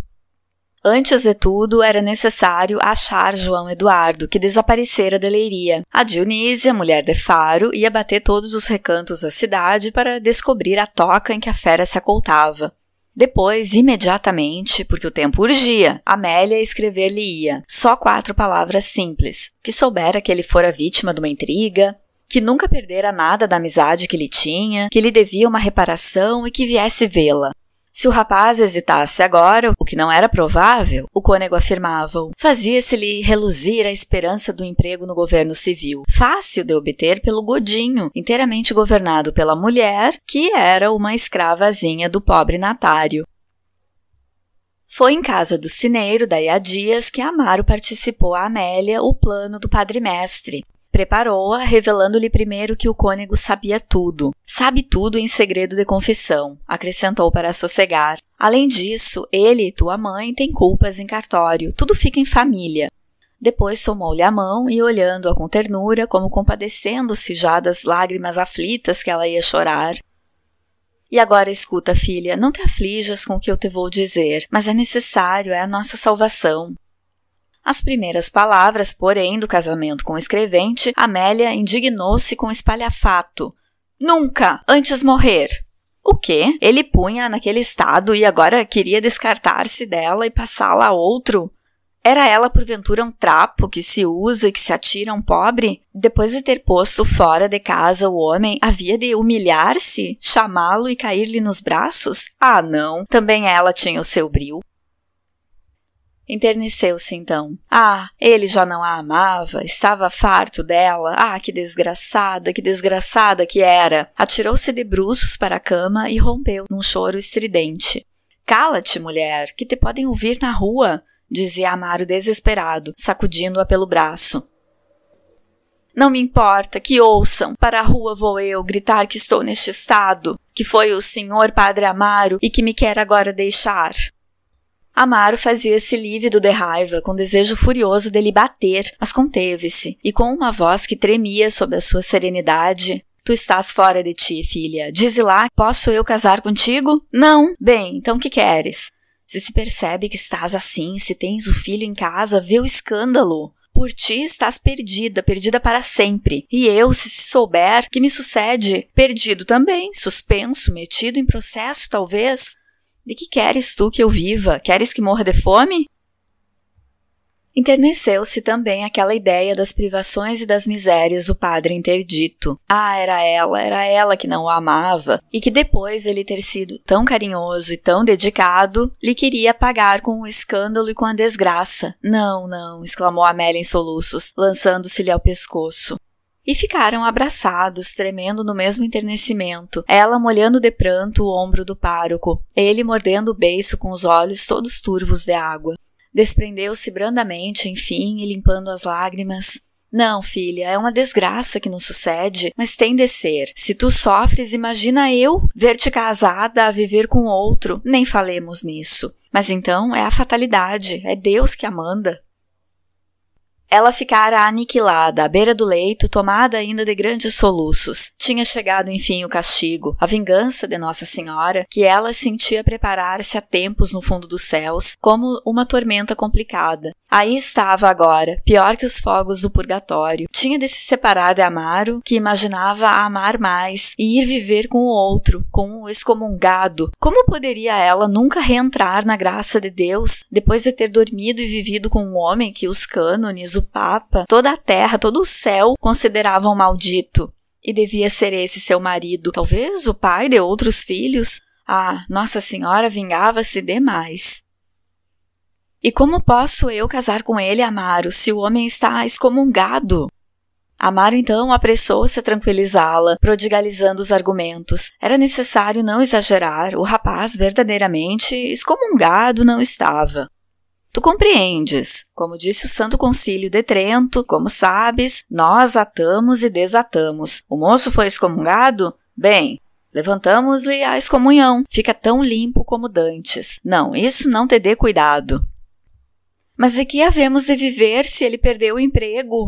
S1: Antes de tudo, era necessário achar João Eduardo, que desaparecera da leiria. A Dionísia, mulher de Faro, ia bater todos os recantos da cidade para descobrir a toca em que a fera se acoltava. Depois, imediatamente, porque o tempo urgia, Amélia escrever-lhe-ia só quatro palavras simples: que soubera que ele fora vítima de uma intriga, que nunca perdera nada da amizade que lhe tinha, que lhe devia uma reparação e que viesse vê-la. Se o rapaz hesitasse agora, o que não era provável, o cônego afirmava-o, fazia-se-lhe reluzir a esperança do emprego no governo civil, fácil de obter pelo Godinho, inteiramente governado pela mulher, que era uma escravazinha do pobre natário. Foi em casa do cineiro, daí a dias, que Amaro participou a Amélia o plano do padre-mestre, Preparou-a, revelando-lhe primeiro que o cônego sabia tudo. Sabe tudo em segredo de confissão, acrescentou para sossegar. Além disso, ele e tua mãe têm culpas em cartório, tudo fica em família. Depois tomou-lhe a mão e, olhando-a com ternura, como compadecendo-se já das lágrimas aflitas que ela ia chorar, e agora escuta, filha, não te aflijas com o que eu te vou dizer, mas é necessário, é a nossa salvação. As primeiras palavras, porém, do casamento com o escrevente, Amélia indignou-se com espalhafato. Nunca! Antes morrer! O que ele punha naquele estado e agora queria descartar-se dela e passá-la a outro? Era ela porventura um trapo que se usa e que se atira a um pobre? Depois de ter posto fora de casa o homem, havia de humilhar-se, chamá-lo e cair-lhe nos braços? Ah, não! Também ela tinha o seu bril. Enterneceu-se então. Ah, ele já não a amava, estava farto dela. Ah, que desgraçada, que desgraçada que era. Atirou-se de bruços para a cama e rompeu num choro estridente. Cala-te, mulher, que te podem ouvir na rua, dizia Amaro desesperado, sacudindo-a pelo braço. Não me importa, que ouçam. Para a rua vou eu gritar que estou neste estado, que foi o senhor Padre Amaro e que me quer agora deixar. Amaro fazia-se lívido de raiva, com desejo furioso de lhe bater, mas conteve-se, e com uma voz que tremia sob a sua serenidade, Tu estás fora de ti, filha. Dize lá, posso eu casar contigo? Não. Bem, então o que queres? Se se percebe que estás assim, se tens o filho em casa, vê o escândalo. Por ti estás perdida, perdida para sempre. E eu, se souber que me sucede, perdido também, suspenso, metido em processo, talvez. De que queres tu que eu viva? Queres que morra de fome? Interneceu-se também aquela ideia das privações e das misérias do padre interdito. Ah, era ela, era ela que não o amava, e que depois ele ter sido tão carinhoso e tão dedicado, lhe queria pagar com o escândalo e com a desgraça. Não, não, exclamou Amélia em soluços, lançando-se-lhe ao pescoço e ficaram abraçados, tremendo no mesmo enternecimento, ela molhando de pranto o ombro do pároco, ele mordendo o beiço com os olhos todos turvos de água. Desprendeu-se brandamente, enfim, e limpando as lágrimas. Não, filha, é uma desgraça que nos sucede, mas tem de ser. Se tu sofres, imagina eu ver-te casada a viver com outro. Nem falemos nisso. Mas então é a fatalidade, é Deus que a manda. Ela ficara aniquilada, à beira do leito, tomada ainda de grandes soluços. Tinha chegado, enfim, o castigo, a vingança de Nossa Senhora, que ela sentia preparar-se a tempos no fundo dos céus, como uma tormenta complicada. Aí estava agora, pior que os fogos do purgatório. Tinha de se separar de Amaro, que imaginava amar mais, e ir viver com o outro, com o excomungado. Como poderia ela nunca reentrar na graça de Deus, depois de ter dormido e vivido com um homem que os cânones, o Papa, toda a terra, todo o céu consideravam maldito. E devia ser esse seu marido, talvez o pai de outros filhos. Ah, Nossa Senhora vingava-se demais. E como posso eu casar com ele, Amaro, se o homem está excomungado? Amaro então apressou-se a tranquilizá-la, prodigalizando os argumentos. Era necessário não exagerar, o rapaz verdadeiramente excomungado não estava. Tu compreendes, como disse o Santo Concílio de Trento, como sabes, nós atamos e desatamos. O moço foi excomungado? Bem, levantamos-lhe a excomunhão. Fica tão limpo como dantes. Não, isso não te dê cuidado. Mas de que havemos de viver se ele perdeu o emprego?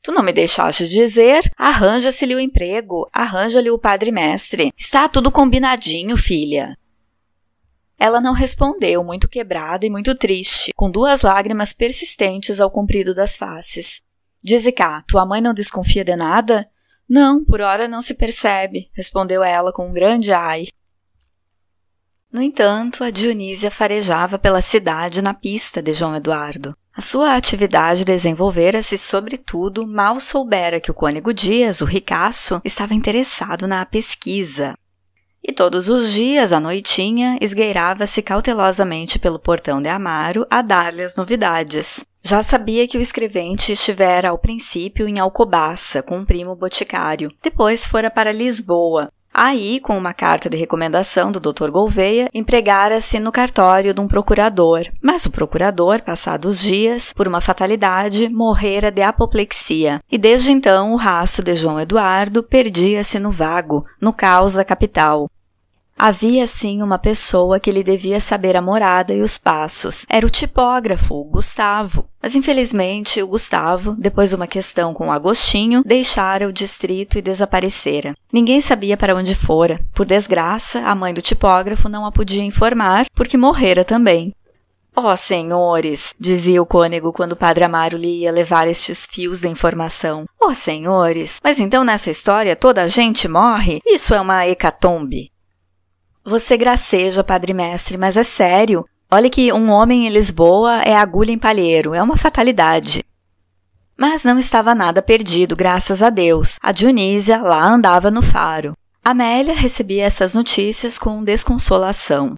S1: Tu não me deixaste dizer? Arranja-se-lhe o emprego, arranja-lhe o padre-mestre. Está tudo combinadinho, filha. Ela não respondeu, muito quebrada e muito triste, com duas lágrimas persistentes ao comprido das faces. Dize cá, tua mãe não desconfia de nada? Não, por hora não se percebe, respondeu ela com um grande ai. No entanto, a Dionísia farejava pela cidade na pista de João Eduardo. A sua atividade desenvolvera-se, sobretudo, mal soubera que o cônego Dias, o ricaço, estava interessado na pesquisa. E todos os dias, à noitinha, esgueirava-se cautelosamente pelo portão de Amaro a dar-lhe as novidades. Já sabia que o escrevente estivera ao princípio em Alcobaça, com um primo boticário. Depois fora para Lisboa. Aí, com uma carta de recomendação do Dr. Gouveia, empregara-se no cartório de um procurador. Mas o procurador, passados dias, por uma fatalidade, morrera de apoplexia. E desde então o rastro de João Eduardo perdia-se no vago, no caos da capital. Havia sim uma pessoa que lhe devia saber a morada e os passos. Era o tipógrafo, o Gustavo. Mas infelizmente, o Gustavo, depois de uma questão com o Agostinho, deixara o distrito e desaparecera. Ninguém sabia para onde fora. Por desgraça, a mãe do tipógrafo não a podia informar, porque morrera também. Ó oh, senhores, dizia o cônego quando o padre Amaro lhe ia levar estes fios da informação. Ó oh, senhores, mas então nessa história toda a gente morre? Isso é uma hecatombe. Você graceja, padre mestre, mas é sério. Olhe que um homem em Lisboa é agulha em palheiro, é uma fatalidade. Mas não estava nada perdido, graças a Deus. A Dionísia lá andava no faro. Amélia recebia essas notícias com desconsolação.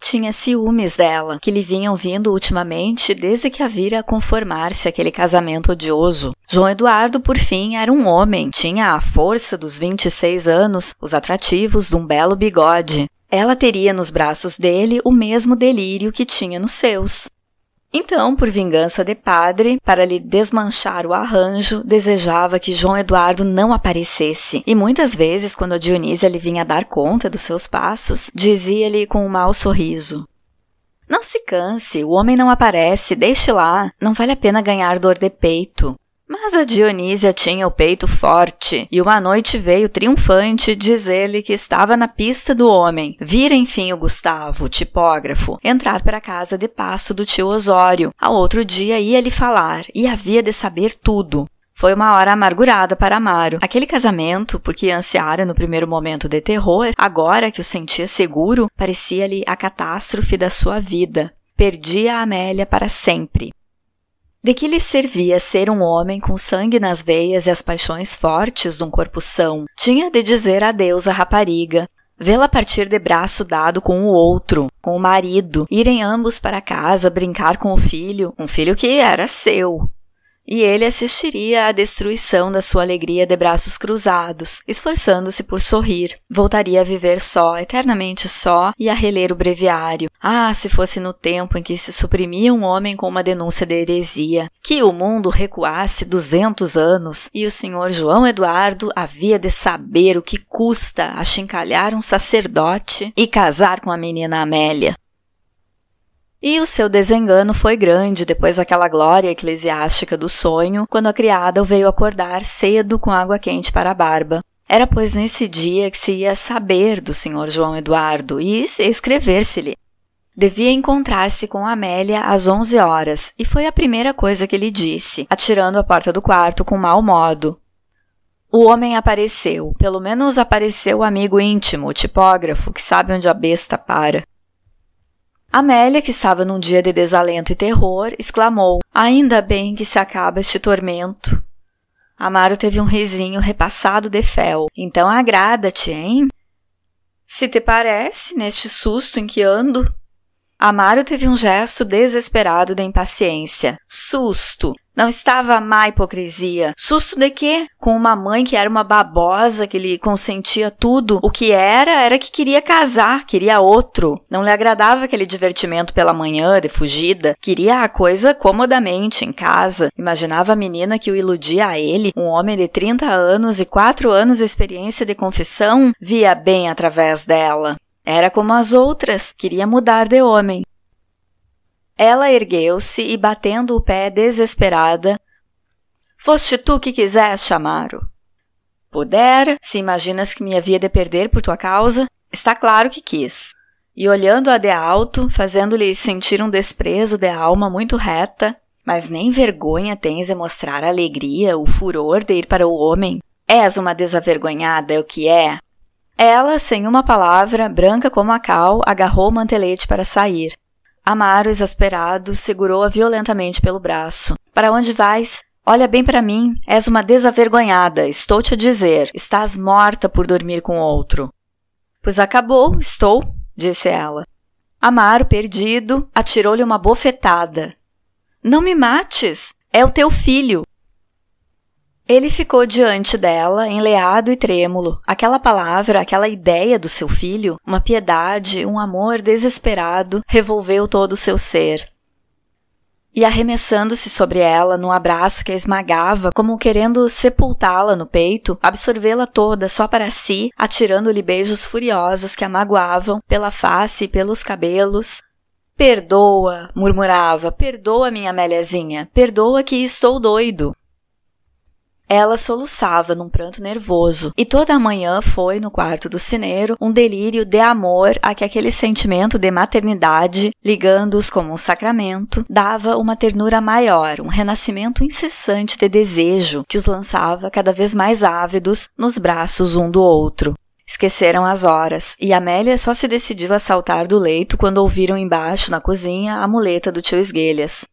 S1: Tinha ciúmes dela, que lhe vinham vindo ultimamente desde que a vira conformar-se àquele casamento odioso. João Eduardo, por fim, era um homem, tinha a força dos 26 anos, os atrativos de um belo bigode. Ela teria nos braços dele o mesmo delírio que tinha nos seus. Então, por vingança de padre, para lhe desmanchar o arranjo, desejava que João Eduardo não aparecesse, e muitas vezes, quando a Dionísia lhe vinha dar conta dos seus passos, dizia-lhe com um mau sorriso: Não se canse, o homem não aparece, deixe lá, não vale a pena ganhar dor de peito. Mas a Dionísia tinha o peito forte, e uma noite veio triunfante dizer-lhe que estava na pista do homem. Vira enfim o Gustavo, tipógrafo, entrar para a casa de passo do tio Osório. Ao outro dia ia lhe falar, e havia de saber tudo. Foi uma hora amargurada para Amaro. Aquele casamento, porque ansiara no primeiro momento de terror, agora que o sentia seguro, parecia-lhe a catástrofe da sua vida. Perdia a Amélia para sempre. De que lhe servia ser um homem com sangue nas veias e as paixões fortes de um corpo são? Tinha de dizer adeus à rapariga, vê-la partir de braço dado com o outro, com o marido, irem ambos para casa brincar com o filho, um filho que era seu e ele assistiria à destruição da sua alegria de braços cruzados, esforçando-se por sorrir. Voltaria a viver só, eternamente só, e a reler o breviário. Ah, se fosse no tempo em que se suprimia um homem com uma denúncia de heresia, que o mundo recuasse duzentos anos e o senhor João Eduardo havia de saber o que custa achincalhar um sacerdote e casar com a menina Amélia. E o seu desengano foi grande depois daquela glória eclesiástica do sonho, quando a criada o veio acordar cedo com água quente para a barba. Era, pois, nesse dia que se ia saber do senhor João Eduardo e escrever-se-lhe. Devia encontrar-se com Amélia às onze horas, e foi a primeira coisa que lhe disse, atirando a porta do quarto com mau modo. O homem apareceu, pelo menos apareceu o amigo íntimo, o tipógrafo, que sabe onde a besta para. Amélia, que estava num dia de desalento e terror, exclamou: Ainda bem que se acaba este tormento. Amaro teve um risinho repassado de fel. Então agrada-te, hein? Se te parece, neste susto em que ando. Amaro teve um gesto desesperado de impaciência. Susto! Não estava má hipocrisia. Susto de quê? Com uma mãe que era uma babosa, que lhe consentia tudo. O que era, era que queria casar, queria outro. Não lhe agradava aquele divertimento pela manhã, de fugida. Queria a coisa comodamente, em casa. Imaginava a menina que o iludia a ele, um homem de 30 anos e 4 anos de experiência de confissão, via bem através dela. Era como as outras, queria mudar de homem. Ela ergueu-se e, batendo o pé desesperada, Foste tu que quiseste, Amaro. Puder, se imaginas que me havia de perder por tua causa, está claro que quis. E olhando-a de alto, fazendo-lhe sentir um desprezo de alma muito reta, mas nem vergonha tens de mostrar a alegria, o furor de ir para o homem. És uma desavergonhada, é o que é. Ela, sem uma palavra, branca como a cal, agarrou o mantelete para sair. Amaro, exasperado, segurou-a violentamente pelo braço. Para onde vais? Olha bem para mim, és uma desavergonhada, estou te a dizer. Estás morta por dormir com outro. Pois acabou, estou, disse ela. Amaro, perdido, atirou-lhe uma bofetada. Não me mates, é o teu filho. Ele ficou diante dela, enleado e trêmulo. Aquela palavra, aquela ideia do seu filho, uma piedade, um amor desesperado, revolveu todo o seu ser. E arremessando-se sobre ela, num abraço que a esmagava, como querendo sepultá-la no peito, absorvê-la toda só para si, atirando-lhe beijos furiosos que a magoavam pela face e pelos cabelos, Perdoa, murmurava, perdoa, minha Améliazinha, perdoa que estou doido. Ela soluçava num pranto nervoso, e toda a manhã foi, no quarto do sineiro, um delírio de amor a que aquele sentimento de maternidade, ligando-os como um sacramento, dava uma ternura maior, um renascimento incessante de desejo que os lançava cada vez mais ávidos nos braços um do outro. Esqueceram as horas, e Amélia só se decidiu a saltar do leito quando ouviram embaixo, na cozinha, a muleta do tio Esguelhas.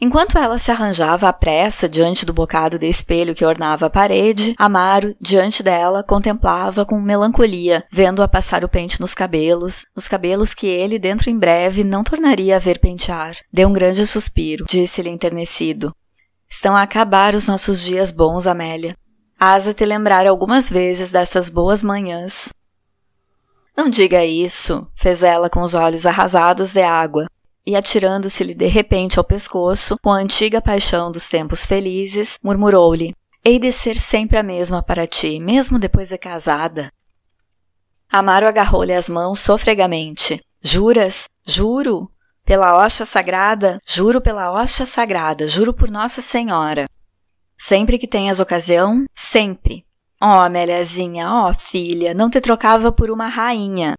S1: Enquanto ela se arranjava à pressa diante do bocado de espelho que ornava a parede, Amaro, diante dela, contemplava com melancolia, vendo-a passar o pente nos cabelos, nos cabelos que ele, dentro em breve, não tornaria a ver pentear. Deu um grande suspiro, disse-lhe enternecido. Estão a acabar os nossos dias bons, Amélia. Asa te lembrar algumas vezes dessas boas manhãs. Não diga isso, fez ela com os olhos arrasados de água e atirando-se-lhe de repente ao pescoço, com a antiga paixão dos tempos felizes, murmurou-lhe: Hei de ser sempre a mesma para ti, mesmo depois de casada. Amaro agarrou-lhe as mãos sofregamente. Juras? Juro? Pela hoxa sagrada? Juro pela hoxa sagrada, juro por Nossa Senhora. Sempre que tenhas ocasião, sempre. Ó, oh, Ameliazinha, ó, oh, filha, não te trocava por uma rainha.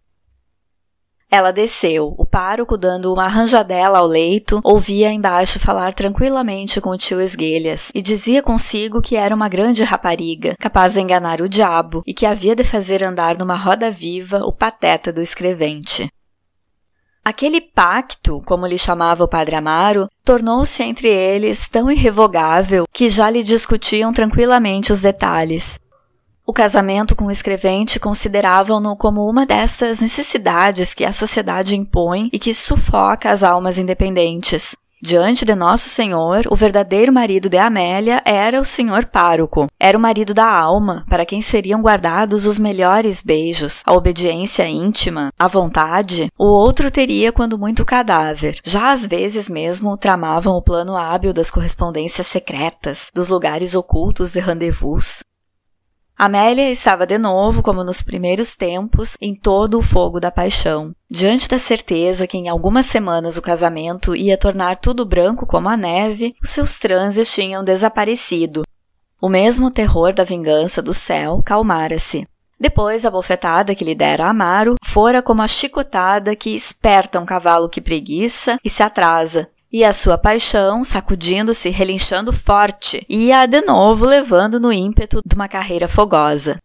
S1: Ela desceu. O pároco, dando uma arranjadela ao leito, ouvia embaixo falar tranquilamente com o tio Esguelhas e dizia consigo que era uma grande rapariga, capaz de enganar o diabo e que havia de fazer andar numa roda viva o pateta do escrevente. Aquele pacto, como lhe chamava o padre Amaro, tornou-se entre eles tão irrevogável que já lhe discutiam tranquilamente os detalhes, o casamento com o escrevente consideravam-no como uma destas necessidades que a sociedade impõe e que sufoca as almas independentes. Diante de Nosso Senhor, o verdadeiro marido de Amélia era o senhor pároco. Era o marido da alma, para quem seriam guardados os melhores beijos, a obediência íntima, a vontade. O outro teria, quando muito, cadáver. Já às vezes mesmo tramavam o plano hábil das correspondências secretas, dos lugares ocultos de rendezvous. Amélia estava de novo, como nos primeiros tempos, em todo o fogo da paixão. Diante da certeza que em algumas semanas o casamento ia tornar tudo branco como a neve, os seus transes tinham desaparecido. O mesmo terror da vingança do céu calmara-se. Depois, a bofetada que lhe dera Amaro fora como a chicotada que esperta um cavalo que preguiça e se atrasa, e a sua paixão, sacudindo-se, relinchando forte, ia de novo levando no ímpeto de uma carreira fogosa.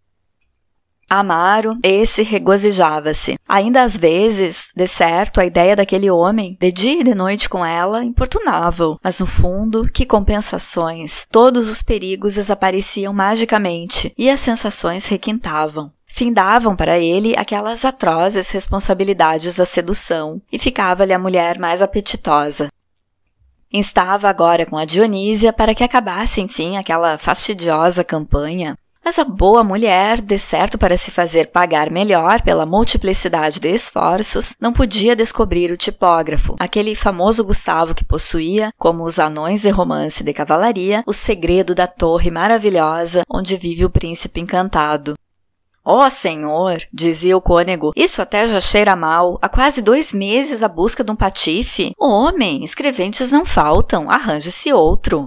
S1: Amaro, esse regozijava-se. Ainda às vezes, de certo, a ideia daquele homem, de dia e de noite com ela, importunava-o. Mas no fundo, que compensações! Todos os perigos desapareciam magicamente e as sensações requintavam. Findavam para ele aquelas atrozes responsabilidades da sedução e ficava-lhe a mulher mais apetitosa. Instava agora com a Dionísia para que acabasse, enfim, aquela fastidiosa campanha. Mas a boa mulher, de certo para se fazer pagar melhor pela multiplicidade de esforços, não podia descobrir o tipógrafo, aquele famoso Gustavo que possuía, como os anões de romance de cavalaria, o segredo da torre maravilhosa onde vive o príncipe encantado. Ó oh, senhor, dizia o cônego, isso até já cheira mal. Há quase dois meses a busca de um patife. Homem, escreventes não faltam, arranje-se outro.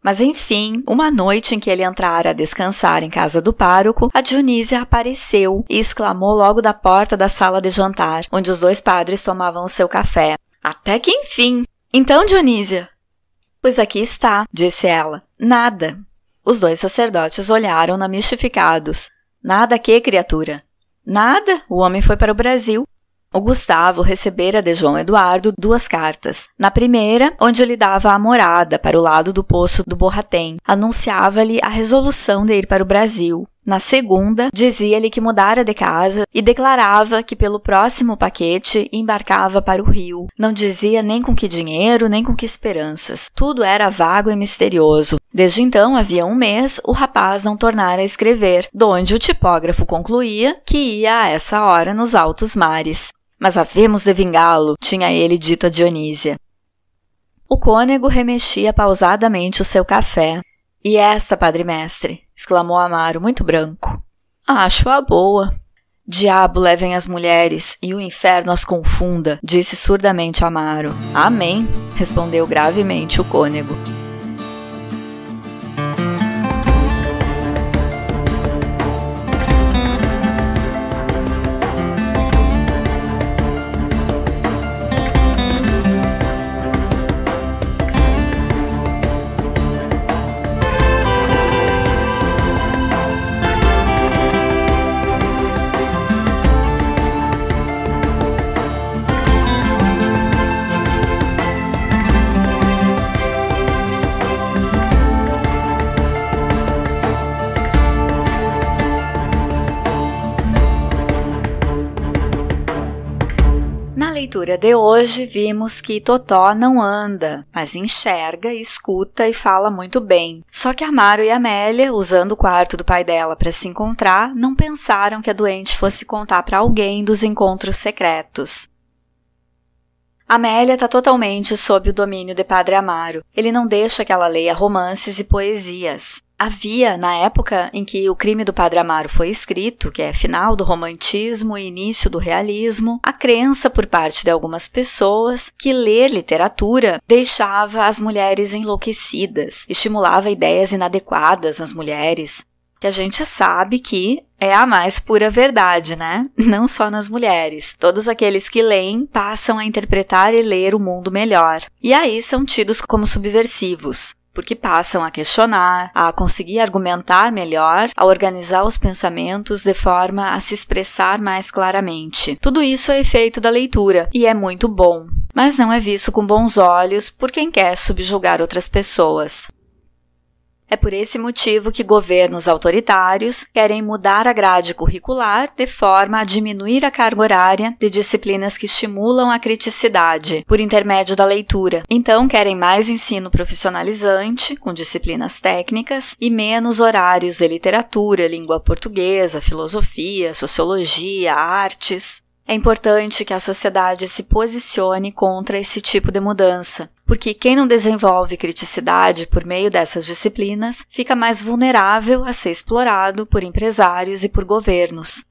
S1: Mas enfim, uma noite em que ele entrara a descansar em casa do pároco, a Dionísia apareceu e exclamou logo da porta da sala de jantar, onde os dois padres tomavam o seu café. Até que enfim! Então, Dionísia? Pois aqui está, disse ela. Nada. Os dois sacerdotes olharam-na mistificados. Nada que, criatura? Nada. O homem foi para o Brasil. O Gustavo recebera de João Eduardo duas cartas. Na primeira, onde lhe dava a morada para o lado do poço do Borratem, anunciava-lhe a resolução de ir para o Brasil. Na segunda, dizia-lhe que mudara de casa e declarava que pelo próximo paquete embarcava para o Rio. Não dizia nem com que dinheiro, nem com que esperanças. Tudo era vago e misterioso. Desde então, havia um mês, o rapaz não tornara a escrever, donde o tipógrafo concluía que ia a essa hora nos altos mares. Mas havemos de vingá-lo, tinha ele dito a Dionísia. O cônego remexia pausadamente o seu café. E esta, padre mestre? exclamou Amaro, muito branco. Acho-a boa. Diabo levem as mulheres e o inferno as confunda, disse surdamente Amaro. Amém, respondeu gravemente o cônego. leitura de hoje, vimos que Totó não anda, mas enxerga, escuta e fala muito bem. Só que Amaro e Amélia, usando o quarto do pai dela para se encontrar, não pensaram que a doente fosse contar para alguém dos encontros secretos. Amélia está totalmente sob o domínio de Padre Amaro. Ele não deixa que ela leia romances e poesias. Havia, na época em que O Crime do Padre Amaro foi escrito, que é final do romantismo e início do realismo, a crença por parte de algumas pessoas que ler literatura deixava as mulheres enlouquecidas, estimulava ideias inadequadas nas mulheres, que a gente sabe que é a mais pura verdade, né? Não só nas mulheres. Todos aqueles que leem passam a interpretar e ler o mundo melhor, e aí são tidos como subversivos porque passam a questionar, a conseguir argumentar melhor, a organizar os pensamentos de forma a se expressar mais claramente. Tudo isso é efeito da leitura e é muito bom, mas não é visto com bons olhos por quem quer subjugar outras pessoas. É por esse motivo que governos autoritários querem mudar a grade curricular de forma a diminuir a carga horária de disciplinas que estimulam a criticidade por intermédio da leitura. Então, querem mais ensino profissionalizante, com disciplinas técnicas, e menos horários de literatura, língua portuguesa, filosofia, sociologia, artes. É importante que a sociedade se posicione contra esse tipo de mudança, porque quem não desenvolve criticidade por meio dessas disciplinas fica mais vulnerável a ser explorado por empresários e por governos.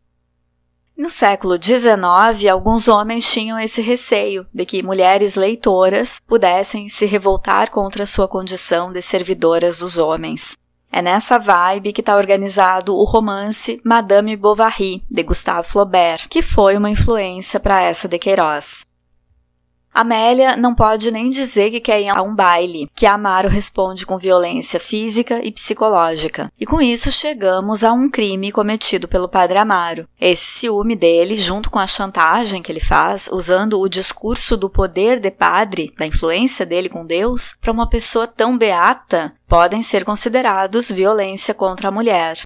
S1: No século XIX, alguns homens tinham esse receio de que mulheres leitoras pudessem se revoltar contra sua condição de servidoras dos homens. É nessa vibe que está organizado o romance Madame Bovary, de Gustave Flaubert, que foi uma influência para essa de Queiroz. Amélia não pode nem dizer que quer ir a um baile, que Amaro responde com violência física e psicológica. E com isso chegamos a um crime cometido pelo padre Amaro. Esse ciúme dele, junto com a chantagem que ele faz, usando o discurso do poder de padre, da influência dele com Deus, para uma pessoa tão beata, podem ser considerados violência contra a mulher.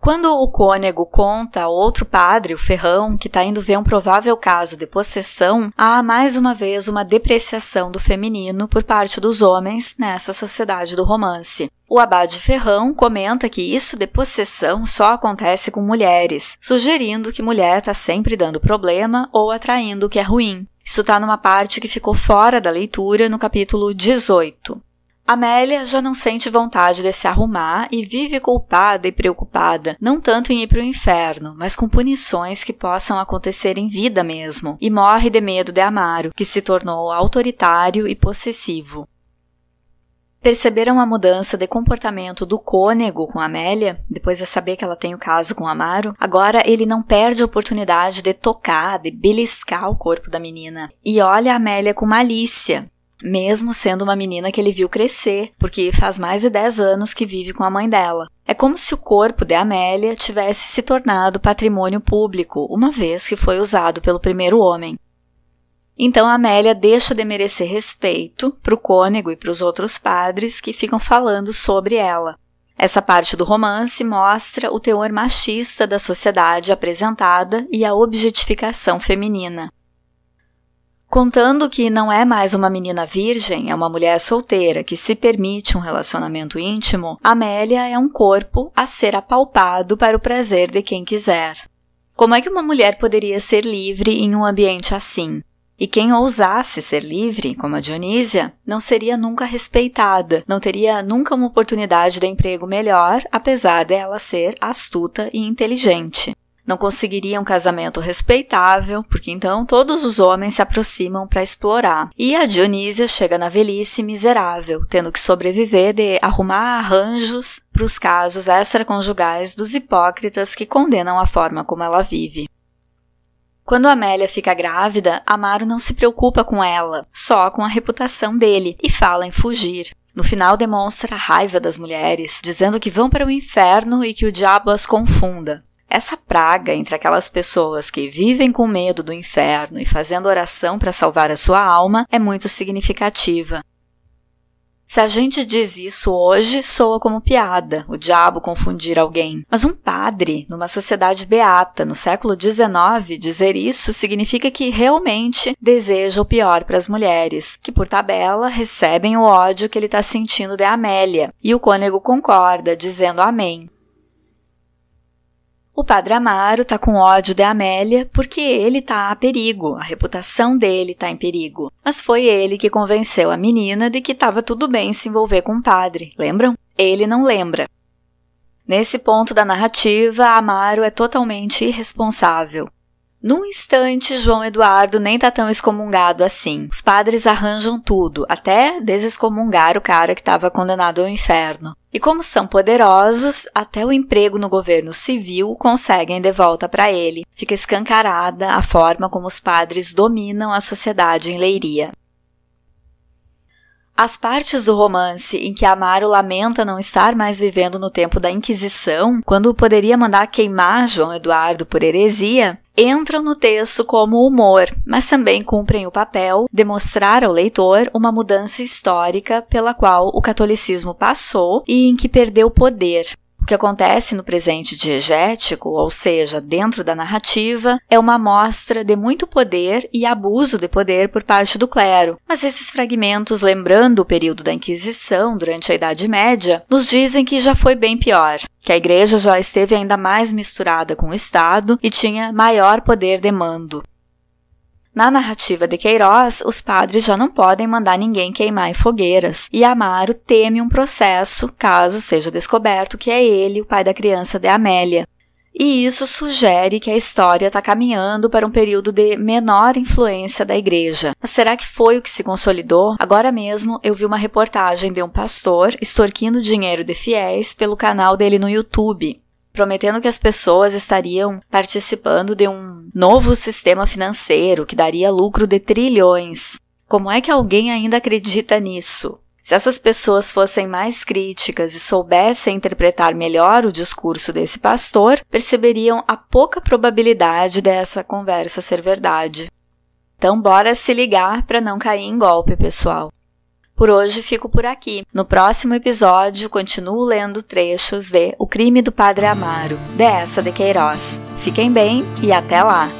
S1: Quando o cônego conta a outro padre, o ferrão, que está indo ver um provável caso de possessão, há mais uma vez uma depreciação do feminino por parte dos homens nessa sociedade do romance. O abade Ferrão comenta que isso de possessão só acontece com mulheres, sugerindo que mulher está sempre dando problema ou atraindo o que é ruim. Isso está numa parte que ficou fora da leitura no capítulo 18. Amélia já não sente vontade de se arrumar e vive culpada e preocupada, não tanto em ir para o inferno, mas com punições que possam acontecer em vida mesmo, e morre de medo de Amaro, que se tornou autoritário e possessivo. Perceberam a mudança de comportamento do cônego com Amélia, depois de saber que ela tem o caso com Amaro? Agora ele não perde a oportunidade de tocar, de beliscar o corpo da menina. E olha a Amélia com malícia mesmo sendo uma menina que ele viu crescer, porque faz mais de 10 anos que vive com a mãe dela. É como se o corpo de Amélia tivesse se tornado patrimônio público, uma vez que foi usado pelo primeiro homem. Então Amélia deixa de merecer respeito para o cônego e para os outros padres que ficam falando sobre ela. Essa parte do romance mostra o teor machista da sociedade apresentada e a objetificação feminina contando que não é mais uma menina virgem, é uma mulher solteira que se permite um relacionamento íntimo, Amélia é um corpo a ser apalpado para o prazer de quem quiser. Como é que uma mulher poderia ser livre em um ambiente assim? E quem ousasse ser livre, como a Dionísia, não seria nunca respeitada, não teria nunca uma oportunidade de emprego melhor, apesar dela ser astuta e inteligente. Não conseguiria um casamento respeitável, porque então todos os homens se aproximam para explorar. E a Dionísia chega na velhice miserável, tendo que sobreviver de arrumar arranjos para os casos extraconjugais dos hipócritas que condenam a forma como ela vive. Quando Amélia fica grávida, Amaro não se preocupa com ela, só com a reputação dele, e fala em fugir. No final, demonstra a raiva das mulheres, dizendo que vão para o inferno e que o diabo as confunda. Essa praga entre aquelas pessoas que vivem com medo do inferno e fazendo oração para salvar a sua alma é muito significativa. Se a gente diz isso hoje, soa como piada, o diabo confundir alguém. Mas um padre, numa sociedade beata, no século XIX, dizer isso significa que realmente deseja o pior para as mulheres, que por tabela recebem o ódio que ele está sentindo de Amélia. E o cônego concorda, dizendo amém. O padre Amaro tá com ódio de Amélia porque ele tá a perigo, a reputação dele tá em perigo. Mas foi ele que convenceu a menina de que tava tudo bem se envolver com o padre, lembram? Ele não lembra. Nesse ponto da narrativa, Amaro é totalmente irresponsável. Num instante, João Eduardo nem tá tão excomungado assim. Os padres arranjam tudo, até desexcomungar o cara que estava condenado ao inferno. E como são poderosos, até o emprego no governo civil conseguem de volta para ele. Fica escancarada a forma como os padres dominam a sociedade em Leiria. As partes do romance em que Amaro lamenta não estar mais vivendo no tempo da Inquisição, quando poderia mandar queimar João Eduardo por heresia, entram no texto como humor, mas também cumprem o papel de mostrar ao leitor uma mudança histórica pela qual o catolicismo passou e em que perdeu poder. O que acontece no presente diegético, ou seja, dentro da narrativa, é uma amostra de muito poder e abuso de poder por parte do clero. Mas esses fragmentos, lembrando o período da Inquisição durante a Idade Média, nos dizem que já foi bem pior, que a igreja já esteve ainda mais misturada com o Estado e tinha maior poder de mando. Na narrativa de Queiroz, os padres já não podem mandar ninguém queimar em fogueiras, e Amaro teme um processo caso seja descoberto que é ele o pai da criança de Amélia. E isso sugere que a história está caminhando para um período de menor influência da igreja. Mas será que foi o que se consolidou? Agora mesmo eu vi uma reportagem de um pastor extorquindo dinheiro de fiéis pelo canal dele no YouTube prometendo que as pessoas estariam participando de um novo sistema financeiro que daria lucro de trilhões. Como é que alguém ainda acredita nisso? Se essas pessoas fossem mais críticas e soubessem interpretar melhor o discurso desse pastor, perceberiam a pouca probabilidade dessa conversa ser verdade. Então, bora se ligar para não cair em golpe, pessoal. Por hoje fico por aqui. No próximo episódio, continuo lendo trechos de O Crime do Padre Amaro, dessa de Queiroz. Fiquem bem e até lá!